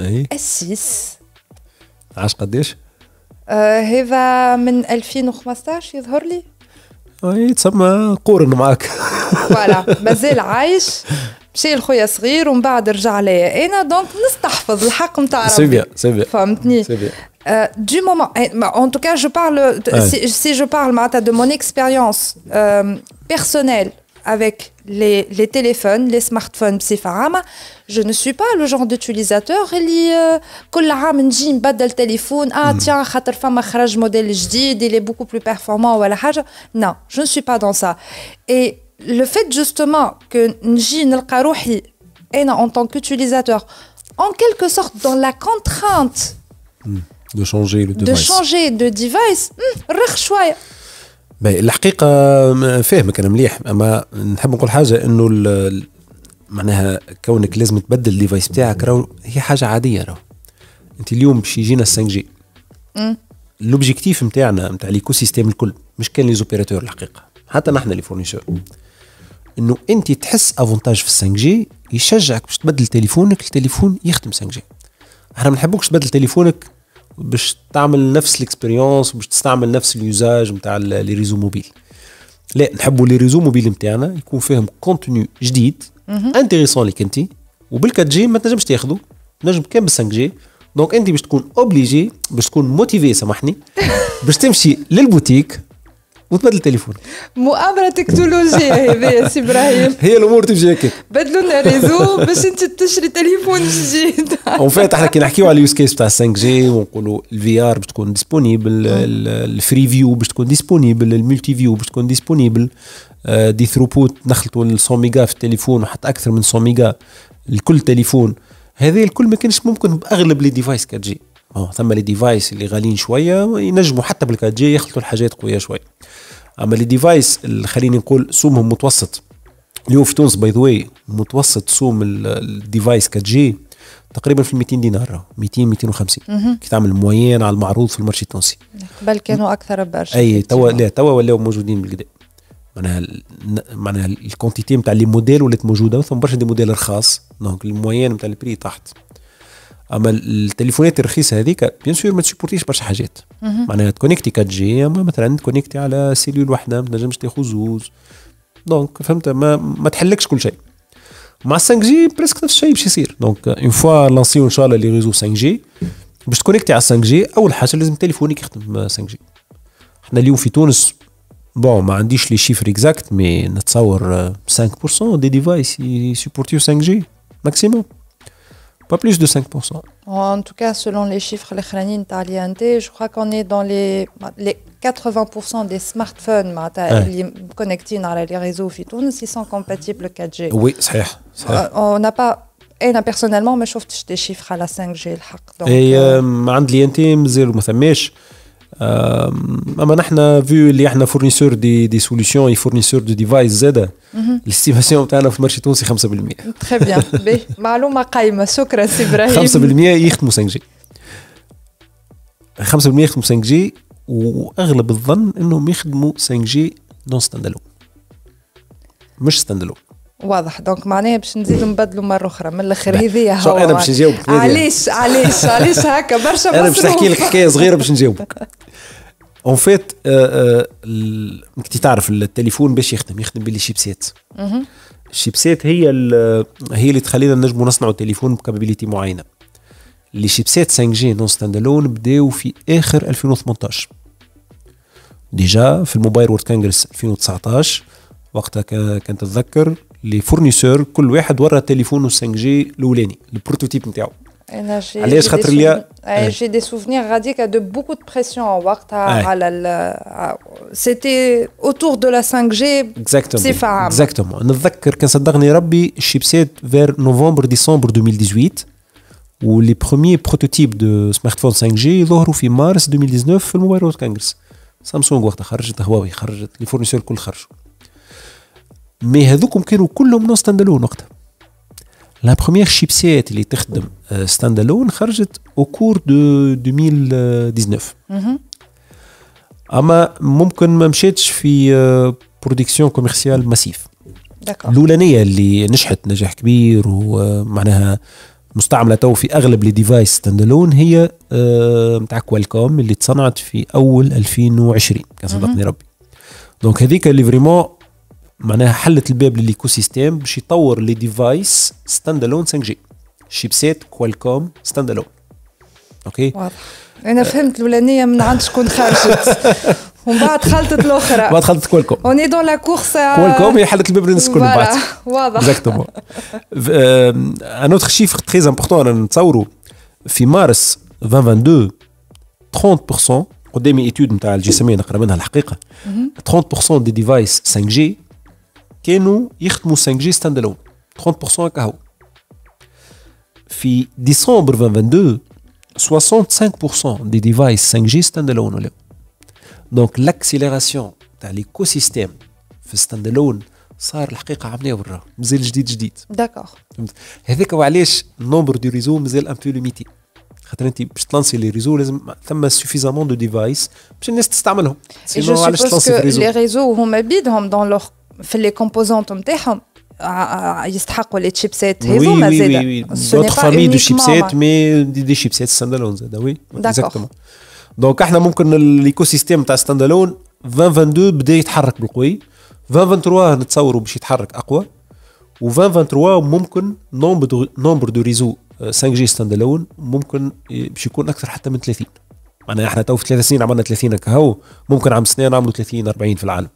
اي السيس عاش قداش؟ آه، هذا من 2015 يظهر لي اي تسمى قورن معاك فوالا مازال عايش مشى لخويا صغير ومن بعد رجع ليا انا دونك نستحفظ الحق نتاع ربي سي بيان سي بيان فهمتني سي بيان آه، du moment, آه، en tout cas, je parle, si, je parle de mon expérience euh, personnelle avec les, téléphones, les smartphones, je ne suis pas le genre d'utilisateur qui euh, le téléphone, ah hmm. tiens, un modèle il est beaucoup plus performant Non, je ne suis pas dans ça. Et le fait justement que et en tant qu'utilisateur en quelque sorte dans la contrainte hmm. de changer le device. De changer de device, hmm، الحقيقه فاهمك انا مليح اما نحب نقول حاجه انه معناها كونك لازم تبدل الديفايس بتاعك راهو هي حاجه عاديه راهو انت اليوم باش يجينا 5 جي لوبجيكتيف نتاعنا نتاع ليكو سيستيم الكل مش كان لي زوبيراتور الحقيقه حتى نحن لي فورنيسور انه انت تحس افونتاج في 5 جي يشجعك باش تبدل تليفونك لتليفون يخدم 5 جي احنا ما نحبوكش تبدل تليفونك باش تعمل نفس الاكسبيريونس باش تستعمل نفس اليوزاج نتاع لي ريزو موبيل لا نحبوا لي ريزو موبيل نتاعنا يكون فيهم كونتوني جديد انتريسون ليك انت وبال4 جي ما تنجمش تاخذه تنجم كان بال5 جي دونك انت باش تكون اوبليجي باش تكون موتيفي سامحني باش تمشي للبوتيك وتبدل التليفون مؤامره تكنولوجيه هذه سي ابراهيم هي الامور تمشي هكا بدلوا لنا ريزو باش انت تشري تليفون جديد وفات احنا كي نحكيو على اليوز كيس تاع 5 جي ونقولوا الفي ار باش تكون ديسبونيبل الفري فيو باش تكون ديسبونيبل الملتي فيو باش تكون ديسبونيبل آه، دي ثروبوت نخلطوا ال 100 ميجا في التليفون وحتى اكثر من 100 ميجا لكل تليفون هذه الكل ما كانش ممكن باغلب لي ديفايس 4 جي اه ثم لي ديفايس اللي غاليين شويه ينجموا حتى بالكات جي يخلطوا الحاجات قويه شويه اما لي ديفايس اللي خليني نقول سومهم متوسط اليوم في تونس باي ذا متوسط سوم الديفايس كات جي تقريبا في 200 دينار 200 250 كي تعمل موين على المعروض في المارشي التونسي قبل كانوا اكثر برشا اي توا لا توا ولاو موجودين بالكدا معناها معناها الكونتيتي نتاع لي موديل ولات موجوده ثم برشا دي موديل رخاص دونك الموين نتاع البري تحت اما التليفونات الرخيصه هذيك بيان سور ما تسيبورتيش برشا حاجات معناها تكونيكتي 4 جي اما مثلا تكونيكتي على سيلول وحده ما تنجمش تاخذ زوز دونك فهمت ما, ما تحلكش كل شيء مع 5 جي بريسك نفس الشيء باش يصير دونك اون فوا لانسيو ان شاء الله لي ريزو 5 جي باش تكونيكتي على 5 جي اول حاجه لازم تليفونك يخدم 5 جي احنا اليوم في تونس بون ما عنديش لي شيفر اكزاكت مي نتصور 5% دي ديفايس يسيبورتيو 5 جي ماكسيموم pas plus de 5%. En tout cas, selon les chiffres de je crois qu'on est dans les, les 80% des smartphones bah, connectés à les réseaux ils sont compatibles 4G. Oui, c'est vrai. Euh, on n'a pas et personnellement, personnellement, je trouve des chiffres à la 5G. Donc, Et euh, euh اما نحن في اللي احنا فورنيسور دي دي سوليسيون اي فورنيسور دو ديفايس زاده الاستيماسيون تاعنا في المارشي التونسي 5% تري بيان معلومه قايمه شكرا سي ابراهيم 5% يخدموا 5 جي 5% يخدموا 5 جي واغلب الظن انهم يخدموا 5 جي دون ستاندالون مش ستاندالون واضح دونك معناها باش نزيدوا نبدلوا مره اخرى من الاخر هذيا هو انا باش نجاوبك علاش علاش علاش هكا برشا انا باش نحكي لك حكايه صغيره باش نجاوبك اون فيت كنت تعرف التليفون باش يخدم يخدم باللي شيبسات الشيبسات هي هي اللي تخلينا نجموا نصنعوا تليفون بكابابيليتي معينه اللي شيبسات 5 جي نون ستاند الون بداو في اخر 2018 ديجا في الموبايل وورد كونغرس 2019 وقتها كنت اتذكر Les fournisseurs, les téléphones 5G les prototypes. J'ai des souvenirs radicaux de beaucoup de pression à l'époque. C'était autour de la 5G. C'est Exactement. On se souvient qu'on s'est donné le chipset vers novembre-décembre 2018 où les premiers prototypes de smartphones 5G l'ont eu en mars 2019 dans le Mobile World Congress. Samsung a été élevé et Huawei a été les fournisseurs sont élevés. مي هذوكم كانوا كلهم نو ستاند الون وقتها لا بروميير شيبسيت اللي تخدم ستاند آه، الون خرجت او كور دو 2019 اما ممكن ما مشاتش في برودكسيون كوميرسيال ماسيف الاولانيه اللي نجحت نجاح كبير ومعناها آه، مستعمله تو في اغلب لي ديفايس ستاند الون هي نتاع آه، كوالكوم اللي تصنعت في اول 2020 كان صدقني ربي دونك هذيك اللي فريمون معناها حلت الباب للايكو سيستيم باش يطور لي ديفايس ستاند الون 5 جي شيبسات كوالكوم ستاند الون اوكي واضح انا فهمت الاولانيه من عند شكون خرجت ومن بعد خلطت الاخرى ومن بعد خلطت كوالكوم اوني دون لا كورس كوالكوم هي حلت الباب للناس الكل من بعد واضح اكزاكتومون ان اوتر شيفر تري امبورتون انا نتصوروا في مارس 2022 30% قدامي ايتود نتاع الجي سمي نقرا منها الحقيقه 30% دي ديفايس 5 جي Qu'est-ce qu'il y a 5G stand-alone 30% d'accélération. En décembre 2022, 65% des devices 5G stand-alone Donc, l'accélération de l'écosystème dans le stand-alone a vraiment été réalisée. C'est une nouvelle D'accord. C'est pour le nombre de réseaux est un peu limité. Je lance les réseaux, je faut suffisamment de devices pour que les gens puissent les Je que les réseaux où on dans leur في لي كومبوزونت نتاعهم آه، آه، يستحقوا لي تشيبسات هذوما زاد دوتر فامي دو شيبسات مي دي, دي شيبسات ستاند الون زاد وي اكزاكتومون دونك احنا ممكن الايكو سيستيم تاع ستاند الون 2022 بدا يتحرك بالقوي 2023 نتصوروا باش يتحرك اقوى و 2023 ممكن نومبر دو نومبر دو ريزو 5 جي ستاند الون ممكن باش يكون اكثر حتى من 30 معناها احنا تو في ثلاث سنين عملنا 30 كهو ممكن عام سنين نعملوا 30 40 في العالم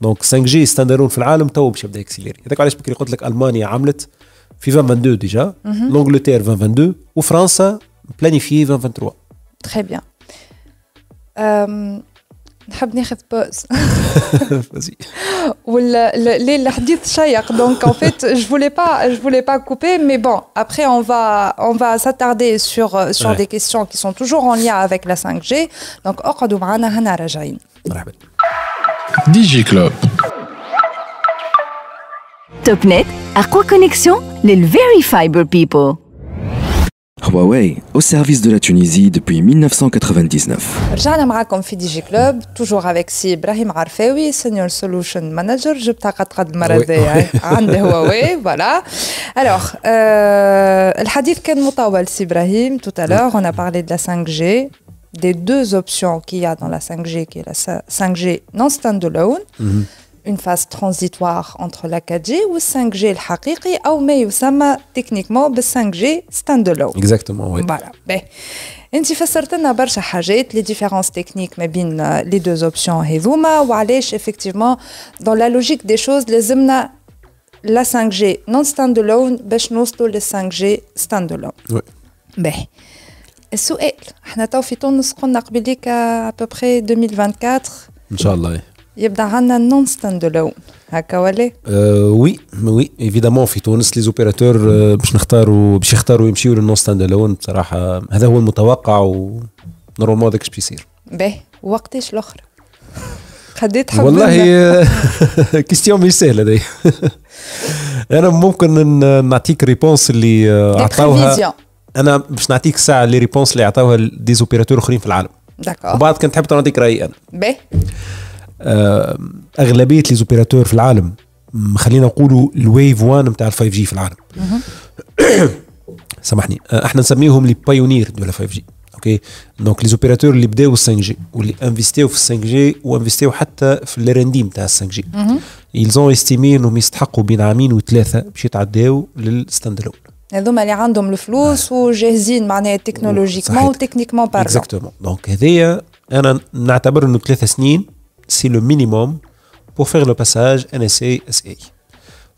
Donc, 5G est standardisée dans le monde, c'est pour ça qu'elle a commencé à accélérer. C'est pour que j'ai dit que l'Allemagne l'a faite 2022 déjà, l'Angleterre 2022, ou France, on l'a 2023. Très bien. Je voudrais prendre une pause. Vas-y. L'éleveur est en train de s'éteindre. Donc, en fait, je ne voulais pas couper, mais bon, après, on va s'attarder sur des questions qui sont toujours en lien avec la 5G. Donc, rendez-vous avec nous, on DigiClub. TopNet, quoi Connexion, les Very Fiber People. Huawei au service de la Tunisie depuis 1999. رجعنا معكم في Club toujours avec si Ibrahim عرفاوي senior solution manager جبتها قد قد المره Huawei. Voilà. Alors, euh, le hadith qu'on a مطول si tout à l'heure on a parlé de la 5G des deux options qu'il y a dans la 5G, qui est la 5G non standalone, alone mhm. une phase transitoire entre la 4G ou 5G الحقيقي ou ما يسمى techniquement le 5G standalone. Exactement, oui. Voilà. Ben, انت vous لنا برشا حاجات les différences techniques ما بين euh, deux options, اوبسيون هذوما effectivement dans la logique des choses لازمنا la 5G non standalone باش نوصلوا le 5G standalone. Oui. Ben. السؤال احنا تو في تونس قلنا قبليك ابوبخي 2024 ان شاء الله يبدا عندنا النون ستاند لون هكا ولا؟ آه، وي وي ايفيدامون في تونس لي زوبيراتور آه، باش نختاروا باش يختاروا يمشيوا للنون ستاند لون بصراحه هذا هو المتوقع نورمال هذاك باش يصير. باهي وقتاش الاخر؟ قد تحب والله كيستيون آه، مش سهل هذايا انا ممكن نعطيك ريبونس اللي عطاوها انا باش نعطيك ساعه لي ريبونس اللي عطاوها دي زوبيراتور اخرين في العالم داكور وبعد كنت تحب نعطيك رايي انا باهي اغلبيه لي زوبيراتور في العالم خلينا نقولوا الويف 1 نتاع ال 5 جي في العالم سامحني آه، احنا نسميهم لي بايونير دو لا 5 جي اوكي دونك لي زوبيراتور اللي بداو 5 جي واللي انفيستيو في 5 جي وانفيستيو حتى في الار ان دي نتاع 5 جي ايلزون استيمي انهم يستحقوا بين عامين وثلاثه باش يتعداو للستاند الون هذوما اللي عندهم الفلوس نعم. وجاهزين معناها تكنولوجيكمون وتكنيكمون باردون اكزاكتومون دونك هذايا انا نعتبر انه ثلاث سنين سي لو مينيموم بور فيغ لو باساج ان اس اي اس اي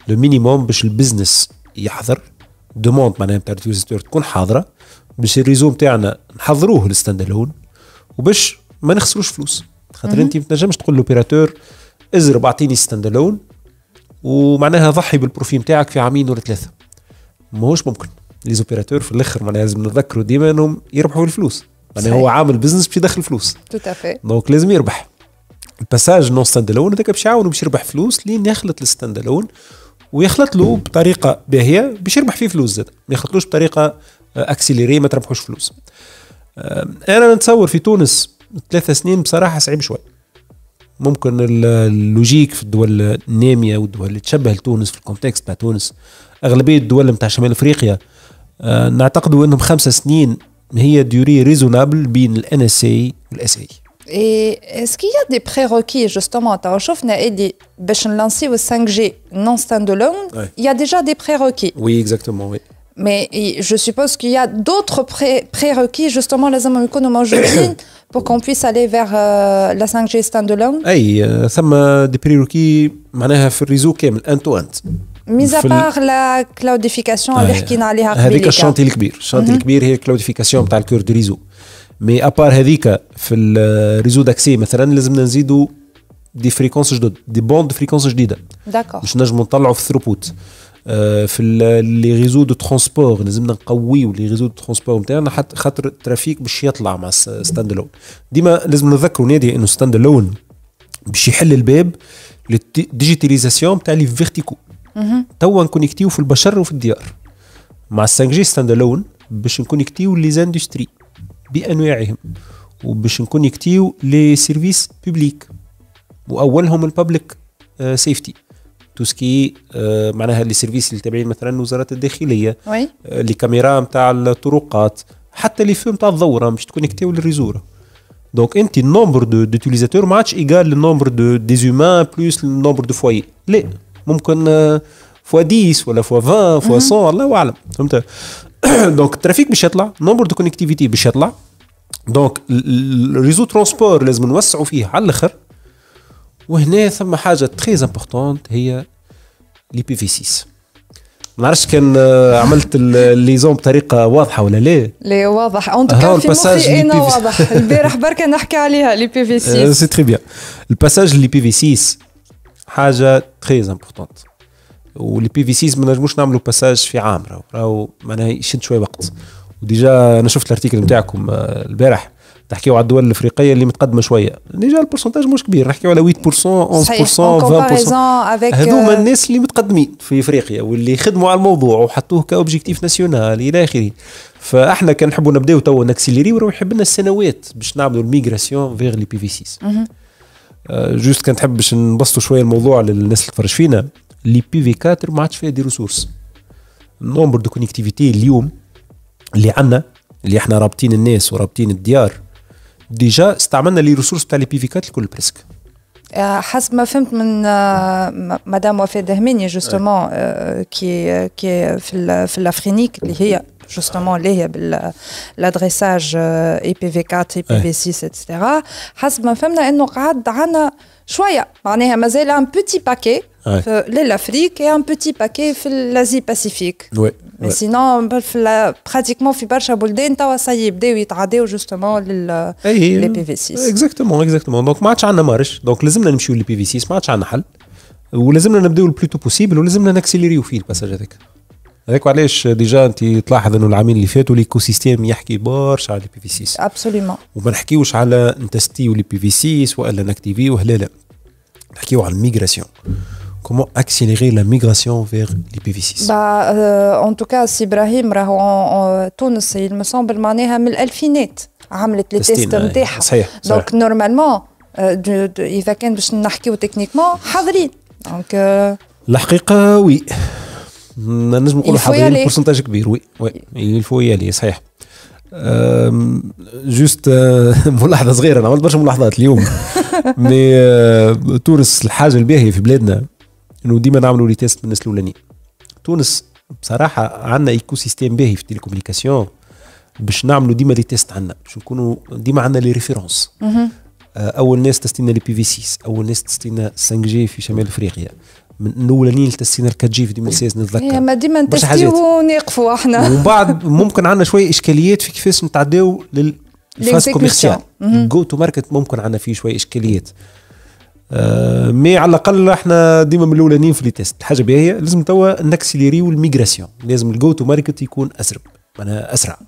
لو مينيموم باش البزنس يحضر دوموند معناها نتاع اليوزيتور تكون حاضره باش الريزو نتاعنا نحضروه الستاند الون وباش ما نخسروش فلوس خاطر انت ما تنجمش تقول لوبيراتور ازرب اعطيني ستاند الون ومعناها ضحي بالبروفي نتاعك في عامين ولا ثلاثه ماهوش ممكن لي زوبيراتور في الاخر معناها لازم نذكروا ديما انهم يربحوا الفلوس يعني هو عامل بزنس باش يدخل فلوس دونك لازم يربح الباساج نون ستاند الون هذاك باش يعاونه باش يربح فلوس لين يخلط الستاند الون ويخلط له بطريقه باهيه باش يربح فيه فلوس زاد ما يخلطلوش بطريقه اكسيليري آه، ما تربحوش فلوس آه، انا نتصور في تونس ثلاثة سنين بصراحه صعيب شوي ممكن اللوجيك في الدول الناميه والدول اللي تشبه لتونس في الكونتكست تاع تونس اغلبيه الدول نتاع شمال افريقيا آه، نعتقد انهم خمسة سنين هي ديوري ريزونابل بين الان اس اي والاس اس اي اي اسكي يا دي بري روكي جوستومون تو شفنا ايدي باش نلانسيو 5 جي نون ستاند الون يا ديجا دي بري روكي وي اكزاكتومون وي مي je suppose qu'il y بري روكي جوستومون لازم justement, موجودين hommes qui nous mangent pour qu'on puisse aller vers euh, la 5G standalone. Oui, il y a des prérequis, je veux dire, le réseau qui est end-to-end. end to ميزا باغ لا كلاوديفيكاسيون اللي حكينا عليها قبل هذيك الشانتي الكبير الشانتي الكبير هي كلاوديفيكاسيون تاع الكور دو ريزو مي ابار هذيك في الريزو داكسي مثلا لازمنا نزيدوا دي فريكونس جدد دي بوند فريكونس جديده داكور باش نجموا نطلعوا في الثروبوت آه، في لي ريزو دو ترونسبور لازمنا نقويو لي ريزو دو ترونسبور نتاعنا حتى خاطر الترافيك باش يطلع مع ستاند لون ديما لازم نذكروا نادي انه ستاند لون باش يحل الباب للديجيتاليزاسيون تاع لي فيرتيكو توا نكونيكتيو في البشر وفي الديار مع 5 جي ستاند الون باش نكونيكتيو لي زاندستري بانواعهم وباش نكونيكتيو لي سيرفيس بوبليك واولهم البابليك آه، سيفتي تو سكي آه، معناها لي سيرفيس اللي تابعين مثلا وزاره الداخليه وي آه، لي كاميرا نتاع الطرقات حتى لي فيو نتاع الضوء باش تكونيكتيو للريزوره دونك انت النومبر دو ديتيليزاتور ما عادش ايكال دو ديزومان بلوس النومبر دو فوايي لا ممكن آه، فوا 10 ولا فوا 20 فوا 100 الله اعلم فهمت دونك الترافيك باش يطلع نمبر دو كونيكتيفيتي باش يطلع دونك الريزو ترونسبور لازم نوسعوا فيه على الاخر وهنا ثم حاجه تري امبورطونت هي لي بي في 6 ما نعرفش كان آه، عملت الليزون بطريقه واضحه ولا لا لا واضح اون تو كان في مخي انا واضح البارح برك نحكي عليها لي بي في 6 سي تري بيان الباساج لي بي في 6 حاجه تري امبورتونت ولي بي في سيز ما نجموش نعملوا باساج في عام راهو راهو معناها يشد شويه وقت وديجا انا شفت الارتيكل نتاعكم آه، البارح تحكيو على الدول الافريقيه اللي متقدمه شويه ديجا البورسنتاج مش كبير نحكيو على 8% 11% 20% هذوما آه، الناس اللي متقدمين في افريقيا واللي خدموا على الموضوع وحطوه كاوبجيكتيف ناسيونال الى اخره فاحنا كان نحبوا نبداو تو نكسيليري ونحب لنا السنوات باش نعملوا الميغراسيون فيغ لي بي في سيز آه، جوست كان تحب باش نبسطوا شويه الموضوع للناس اللي تفرج فينا لي بي في 4 ما عادش فيها دي ريسورس النومبر دو كونيكتيفيتي اليوم اللي عندنا اللي احنا رابطين الناس ورابطين الديار ديجا استعملنا لي ريسورس تاع لي بي في 4 الكل بريسك آه، حسب ما فهمت من آه، مدام وفاء دهماني جوستومون كي كي في في لافرينيك اللي هي justement l'adressage IPv4, IPv6, etc. Je a un petit paquet pour l'Afrique et un petit paquet l'Asie Pacifique. Mais sinon, bah, pratiquement, il a de gens qui justement euh, eh, eh, les PV6. Eh, exactement, exactement. Donc, match Donc, les gens qui 6 match le plus possible, les passage هذاك علاش ديجا انت تلاحظ انه العامين اللي فاتوا ليكو سيستيم يحكي برشا على البي في 6 ابسوليومون وما نحكيوش على نتستيو لي بي في 6 والا نكتيفيو لا لا نحكيو على الميغراسيون كومون accélérer لا ميغراسيون فيغ لي 6 في euh, با ان توكا سي ابراهيم راهو تونس يل مسومبل معناها من الألفينات عملت لي تيست نتاعها صحيح دونك نورمالمون إذا كان باش نحكيو تكنيكمون حاضرين دونك الحقيقة وي نجم نقولوا حاضرين بورسنتاج كبير وي وي إيه. الفو يالي صحيح جوست آه، ملاحظه صغيره انا عملت برشا ملاحظات اليوم مي آه، تونس الحاجه الباهيه في بلادنا انه ديما نعملوا تيست من الناس الاولانيين تونس بصراحه عندنا ايكو سيستيم باهي في التليكومونيكاسيون باش نعملوا ديما لي تيست عندنا باش نكونوا ديما عندنا لي ريفيرونس آه، اول ناس تستنى لي بي في 6 اول ناس تستنى 5 جي في شمال افريقيا من الاولانيين اللي تستينا في 2016 نتذكر إيه، ما ديما نتستيو ونقفوا احنا ومن بعد ممكن عندنا شويه اشكاليات في كيفاش نتعداو للفاز كوميرسيال الجو تو ماركت ممكن عندنا فيه شويه اشكاليات آه، مي على الاقل احنا ديما من الاولانيين في لي تيست الحاجه باهيه لازم توا نكسيليريو الميغراسيون لازم الجو تو ماركت يكون اسرع معناها اسرع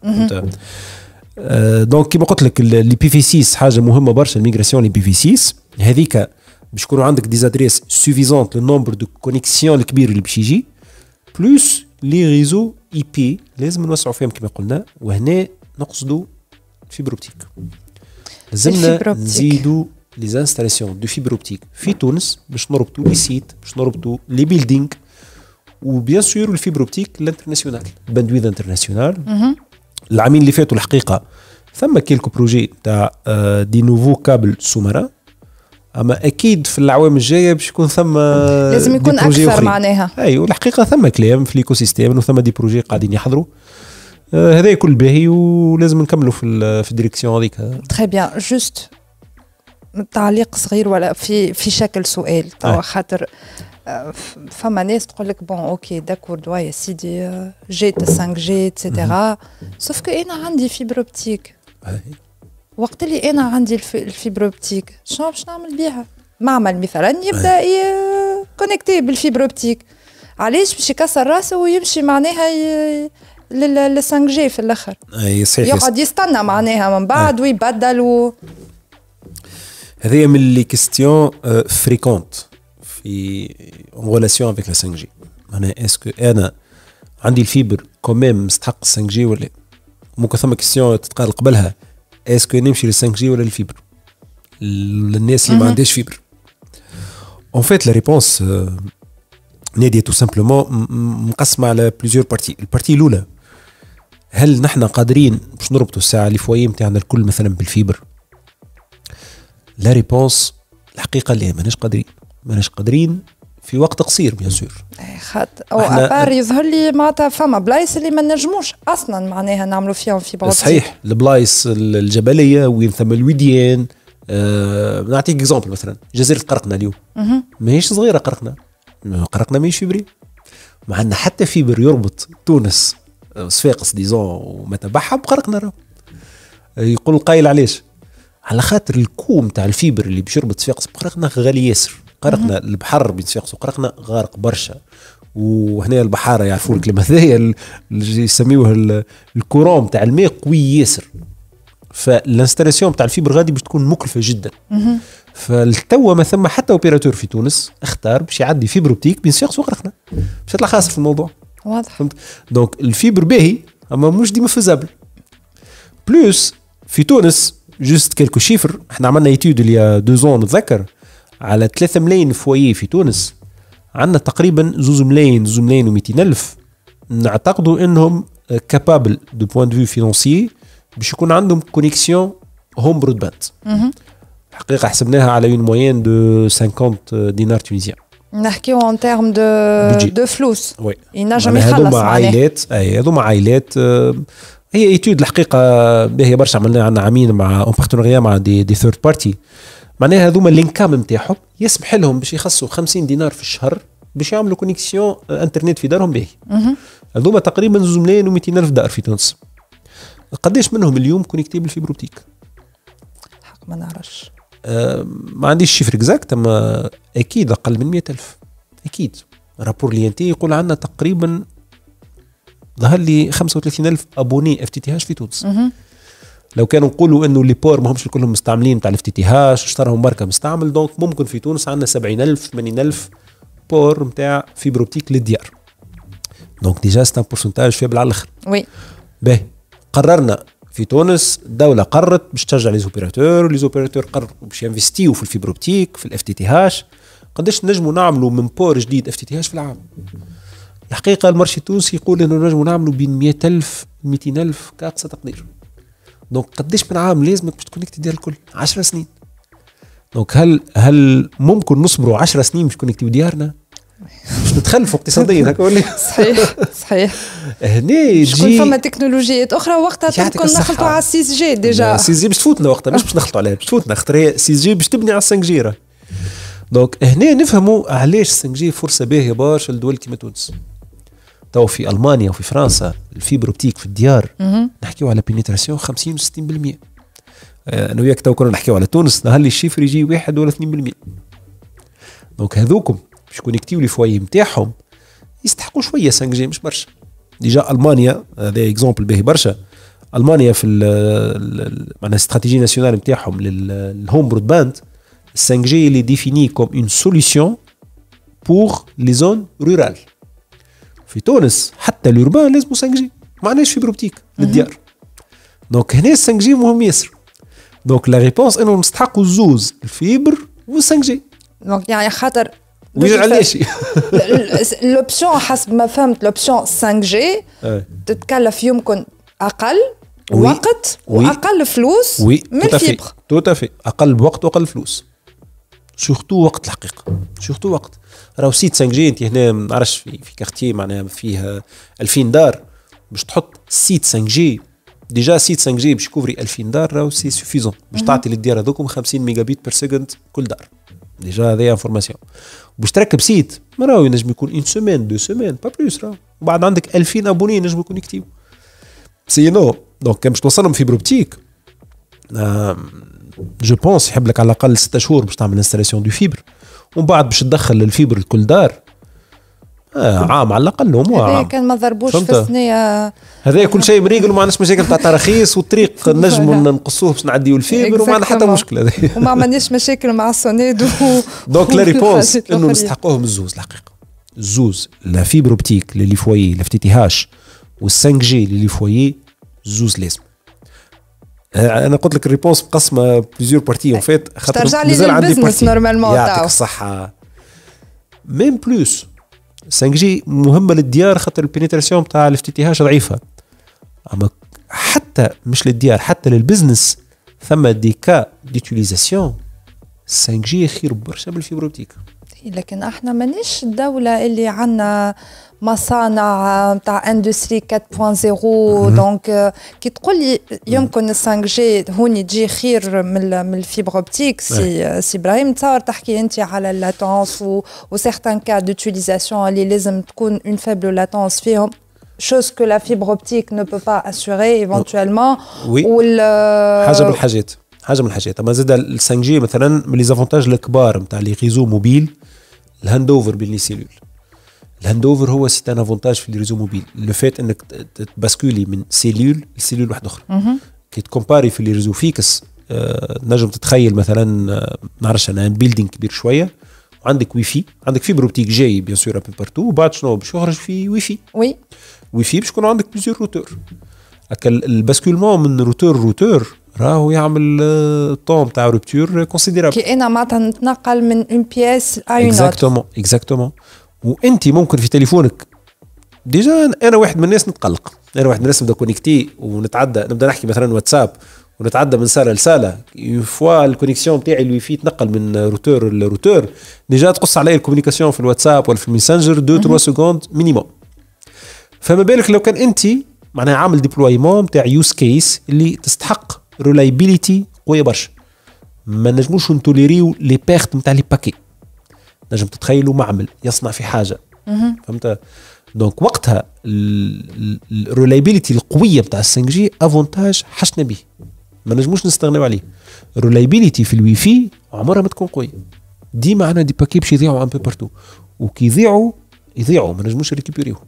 دونك آه، كيما قلت لك لي بي في 6 حاجه مهمه برشا الميغراسيون لي بي في 6 هذيك Je crois qu'il des adresses suffisantes, le nombre de connexions le plus les réseaux IP, les zones de notre OFM qui m'appellent, ou les fibres optiques. C'est d'où les installations de fibres optiques, les sites, les buildings, ou bien sûr mhm. les fibres optiques, les internationales. Les bandes d'oeuvre internationales, là, ils ont fait quelques projets euh, de nouveaux câbles sous اما اكيد في الاعوام الجايه باش يكون ثم لازم يكون اكثر أخرين. معناها اي والحقيقه ثم كلام في ليكو سيستيم وثم دي بروجي قاعدين يحضروا آه، هذا كل باهي ولازم نكملوا في في الديريكسيون هذيك تري بيان جوست تعليق صغير ولا في في شكل سؤال توا خاطر آه، فما ناس تقول لك بون اوكي داكور دوا يا سيدي آه، جيت 5 جي اتسيتيرا سوف كو انا عندي فيبر اوبتيك وقت اللي انا عندي الفيبروبتيك شنو باش نعمل بيها معمل مثلا يبدا كونكتي بالفيبروبتيك علاش باش يكسر راسه ويمشي معناها ي... لل 5 جي في الاخر صحيح يقعد يستنى معناها من بعد ويبدل و هذه من لي كيستيون فريكونت آه، في اون ريلاسيون افيك لا 5 جي معناها اسكو انا عندي الفيبر كوميم مستحق 5 جي ولا ممكن ثم كيستيون تتقال قبلها اسكو نمشي لل 5 جي ولا للفيبر للناس اللي ما عندهاش فيبر اون فيت لا ريبونس نادي تو سامبلومون مقسمه على بليزيور بارتي البارتي الاولى هل نحن قادرين باش نربطوا الساعه لي فوايي نتاعنا الكل مثلا بالفيبر لا ريبونس الحقيقه لا ماناش قادرين ماناش قادرين في وقت قصير بيان سور إيه، خاطر او ابار يظهر لي معناتها فما بلايص اللي ما نجموش اصلا معناها نعملوا فيهم في بعض صحيح البلايص الجبليه وين ثم الوديان أه نعطيك اكزومبل مثلا جزيره قرقنا اليوم ماهيش صغيره قرقنا قرقنا ماهيش في ما عندنا حتى فيبر يربط تونس آه، صفاقس ديزون وما تبعها بقرقنا راهو آه، يقول القايل علاش على خاطر الكو نتاع الفيبر اللي باش يربط صفاقس بقرقنا غالي ياسر قرقنا البحر بين سياقس وقرقنا غارق برشا وهنا البحاره يعرفوا الكلمه هذيا اللي يسميوه الكورون تاع الماء قوي ياسر فالانستالاسيون تاع الفيبر غادي باش تكون مكلفه جدا فالتوا ما ثم حتى اوبيراتور في تونس اختار باش يعدي فيبر اوبتيك بين سياقس وقرقنا باش يطلع خاسر في الموضوع واضح فهمت دونك الفيبر باهي اما مش ديما فيزابل بلوس في تونس جوست كيلكو شيفر احنا عملنا ايتيود اللي دوزون نتذكر على 3 ملايين فوايي في تونس عندنا تقريبا زوز ملايين زوز ملايين و200 الف نعتقدوا انهم كابابل دو بوان دو فينونسي باش يكون عندهم كونيكسيون هوم برود باند الحقيقه حسبناها على اون موين دو 50 دينار تونسيان نحكيو ان تيرم دو دو فلوس وي ينجم يخلص هذوما عائلات اي هذوما عائلات آه، هي ايتود الحقيقه باهيه برشا عملناها عندنا عامين مع اون بارتنريا مع دي, دي ثيرد بارتي معناها هذوما لينكام نتاعهم يسمح لهم باش يخصوا 50 دينار في الشهر باش يعملوا كونيكسيون انترنت آه، في دارهم به هذوما تقريبا زوج ملايين و200 الف دار في تونس قداش منهم اليوم كونيكتي بالفيبر اوبتيك حق ما نعرفش آه، ما عنديش شيفر اكزاكت اما اكيد اقل من 100 الف اكيد رابور لي يقول عندنا تقريبا ظهر لي الف ابوني اف تي تي هاش في تونس لو كانوا نقولوا انه لي بور ماهمش كلهم مستعملين تاع هاش اشتراهم بركه مستعمل دونك ممكن في تونس عندنا 70000 80000 بور نتاع فيبر اوبتيك للديار دونك ديجا سي ان بورسنتاج فيبل على الاخر وي باهي قررنا في تونس الدولة قررت باش تشجع لي زوبيراتور لي زوبيراتور قرروا باش ينفستيو في الفيبر اوبتيك في الاف تي تي هاش قداش نجموا نعملوا من بور جديد اف تي تي هاش في العام الحقيقة المارشي التونسي يقول انه نجموا نعملوا بين 100000 200000 كاقصى تقدير دونك قداش من عام لازمك باش تكونكتي ديال الكل 10 سنين دونك هل هل ممكن نصبروا 10 سنين باش كونكتيو ديارنا؟ باش نتخلفوا اقتصاديا هكا ولا صحيح صحيح هنا شكون فما تكنولوجيات اخرى وقتها تكون نخلطوا على 6 جي ديجا 6 جي باش تفوتنا وقتها مش باش نخلطوا عليها باش تفوتنا خاطر هي 6 جي باش تبني على 5 جي دونك هنا نفهموا علاش 5 جي فرصه باهيه برشا لدول كيما تونس تو في المانيا وفي فرنسا الفيبر اوبتيك في الديار نحكيو على بينيتراسيون 50 و 60% آه، انا وياك تو كنا نحكيو على تونس نهار اللي الشيفر يجي واحد ولا 2% دونك هذوكم باش كونيكتيو لي فوايي نتاعهم يستحقوا شويه 5 جي مش برشا ديجا المانيا هذا اكزومبل باهي برشا المانيا في معناها استراتيجي ناسيونال نتاعهم للهوم برود باند 5 جي اللي ديفيني كوم اون سوليسيون بور لي زون رورال في تونس حتى اليوربان لازم 5 جي ما عندناش فيبر اوبتيك للديار دونك هنا 5 جي مهم ياسر دونك لا ريبونس انهم نستحقوا الزوز الفيبر وال5 جي دونك يعني خاطر ويجي على شيء لوبسيون حسب ما فهمت لوبسيون 5 جي آه. تتكلف يمكن اقل وقت واقل فلوس من الفيبر تو اقل وقت واقل فلوس سورتو وقت الحقيقه سورتو وقت راهو سيت 5 جي انت هنا ما نعرفش في, في كارتي معناها فيه 2000 دار باش تحط سيت 5 جي ديجا سيت 5 جي باش يكوفري 2000 دار راهو سي سوفيزون باش تعطي للديار هذوكم 50 ميجا بيت بير سكند كل دار ديجا هذه انفورماسيون باش تركب سيت ما راهو ينجم يكون اون سومين دو سومين با بلوس راهو وبعد عندك 2000 ابوني يكون كونيكتيو سي نو دونك كان باش توصلهم في بروبتيك جو بونس يحب لك على الاقل ستة شهور باش تعمل انستالاسيون دو فيبر ومن بعد باش تدخل الفيبر لكل دار آه عام على الاقل هو عام كان ما ضربوش في الثنيه هذا كل شيء مريقل وما عندناش مشاكل تاع تراخيص والطريق نجموا نقصوه باش نعديو الفيبر وما عندنا حتى مشكله وما عملناش مشاكل مع السونيد دونك لا ريبونس انه نستحقوهم الزوز الحقيقه الزوز لا فيبر اوبتيك للي فوايي لا تي تي هاش وال 5 جي للي فوايي زوز لازم آه، انا قلت لك الريبونس مقسمه بليزيور بارتي اون فيت طيب. خاطر ترجع لي للبزنس نورمالمون يعطيك الصحه ميم بلوس 5 جي مهمه للديار خاطر البينيتراسيون تاع الاف تي تي هاش ضعيفه اما حتى مش للديار حتى للبزنس ثم دي كا ديتيليزاسيون 5 جي خير برشا من الفيبروبتيك اوبتيك لكن احنا مانيش الدوله اللي عندنا مصانع تاع اندستري 4.0 دونك كي تقول لي يمكن 5 جي هوني تجي خير من من الفيبر اوبتيك إيه. سي آه، سي ابراهيم تصور تحكي انت على اللاتونس وسيغتان كا دوتيليزاسيون اللي لازم تكون اون فابل لاتونس فيهم شوز كو لا فيبر اوبتيك نو بو با اسيوري éventuellement وي حاجه من الحاجات حاجه من الحاجات اما زاد ال 5 جي مثلا من لي زافونتاج الكبار نتاع لي ريزو موبيل الهاند اوفر بين لي سيلول الهاند اوفر هو سيت ان افونتاج في الريزو موبيل لو فات انك تباسكولي من سيلول لسيلول واحده اخرى كي تكومباري في الريزو فيكس آه نجم تتخيل مثلا آه نعرفش انا بيلدينغ كبير شويه عندك واي فاي عندك فيبر اوبتيك جاي بيان سور ابي بارتو وبعد شنو باش يخرج في واي فاي وي واي فاي باش يكون عندك بليزيور روتور هكا الباسكولمون من روتور روتور راهو يعمل آه، طوم تاع روبتور كونسيديرابل كي انا معناتها نتنقل من اون بياس ا اون اكزاكتومون اكزاكتومون وانت ممكن في تليفونك ديجا انا واحد من الناس نتقلق انا واحد من الناس نبدا كونيكتي ونتعدى نبدا نحكي مثلا واتساب ونتعدى من ساله لساله فوا الكونيكسيون تاعي الواي فاي تنقل من روتور لروتور ديجا تقص علي الكوميونيكاسيون في الواتساب ولا في الميسنجر 2 3 سكوند مينيموم فما بالك لو كان انت معناها عامل ديبلويمون تاع يوز كيس اللي تستحق ريلايبيليتي قويه برشا ما نجموش نتوليريو لي بيرت نتاع لي باكي نجم تتخيلوا معمل يصنع في حاجه فهمت دونك وقتها الريلايبيليتي القويه نتاع ال 5 جي افونتاج حشنا به ما نجموش نستغناو عليه الريلايبيليتي في الواي فاي عمرها ما تكون قويه ديما عندنا دي باكي باش يضيعوا ان بو بارتو وكي يضيعوا يضيعوا ما نجموش ريكوبيريوه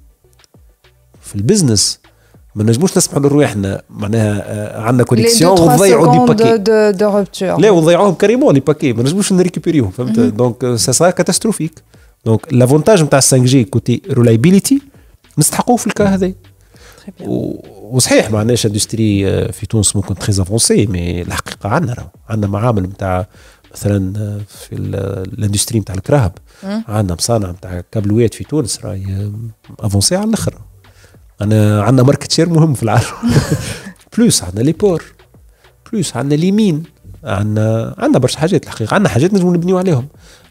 في البزنس ما نجموش نسمحوا لرواحنا معناها آه، عندنا كونيكسيون ونضيعوا دي باكي لا ونضيعوهم كاريمون لي باكي ما نجموش نريكيبيريهم فهمت دونك سا سا كاتاستروفيك دونك لافونتاج نتاع 5 جي كوتي ريلايبيليتي نستحقوه في الكا هذا وصحيح ما عندناش اندستري في تونس ممكن تري افونسي مي الحقيقه عندنا عندنا معامل نتاع مثلا آه، في الاندستري نتاع الكراهب mm. عندنا مصانع نتاع كابلويات في تونس راهي افونسي آه، على الاخر انا عندنا ماركت شير مهم في العالم بلوس عندنا لي بور بلوس عندنا لي مين عندنا عندنا برشا حاجات الحقيقه عندنا حاجات نجم نبنيو عليهم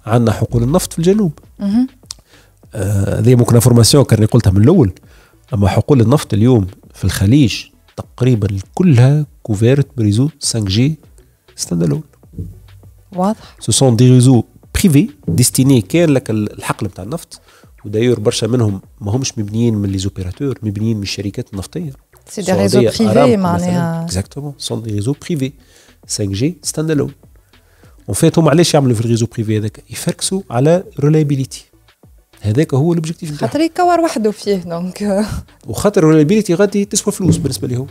عندنا حقول النفط في الجنوب آه، هذه آه ممكن انفورماسيون كان قلتها من الاول اما حقول النفط اليوم في الخليج تقريبا كلها كوفيرت بريزو 5 جي ستاند الون واضح سو سون دي ريزو بريفي ديستيني كان لك الحقل بتاع النفط ودايور برشا منهم ما همش مبنيين من لي زوبيراتور مبنيين من الشركات النفطيه سي دي ريزو بريفي معناها اكزاكتومون سون دي ريزو بريفي 5 جي ستاند الون اون فيت هما علاش يعملوا في الريزو بريفي هذاك يفركسوا على ريلابيليتي هذاك هو الاوبجيكتيف نتاعهم خاطر يكور وحده فيه دونك وخاطر ريلابيليتي غادي تسوى فلوس بالنسبه لهم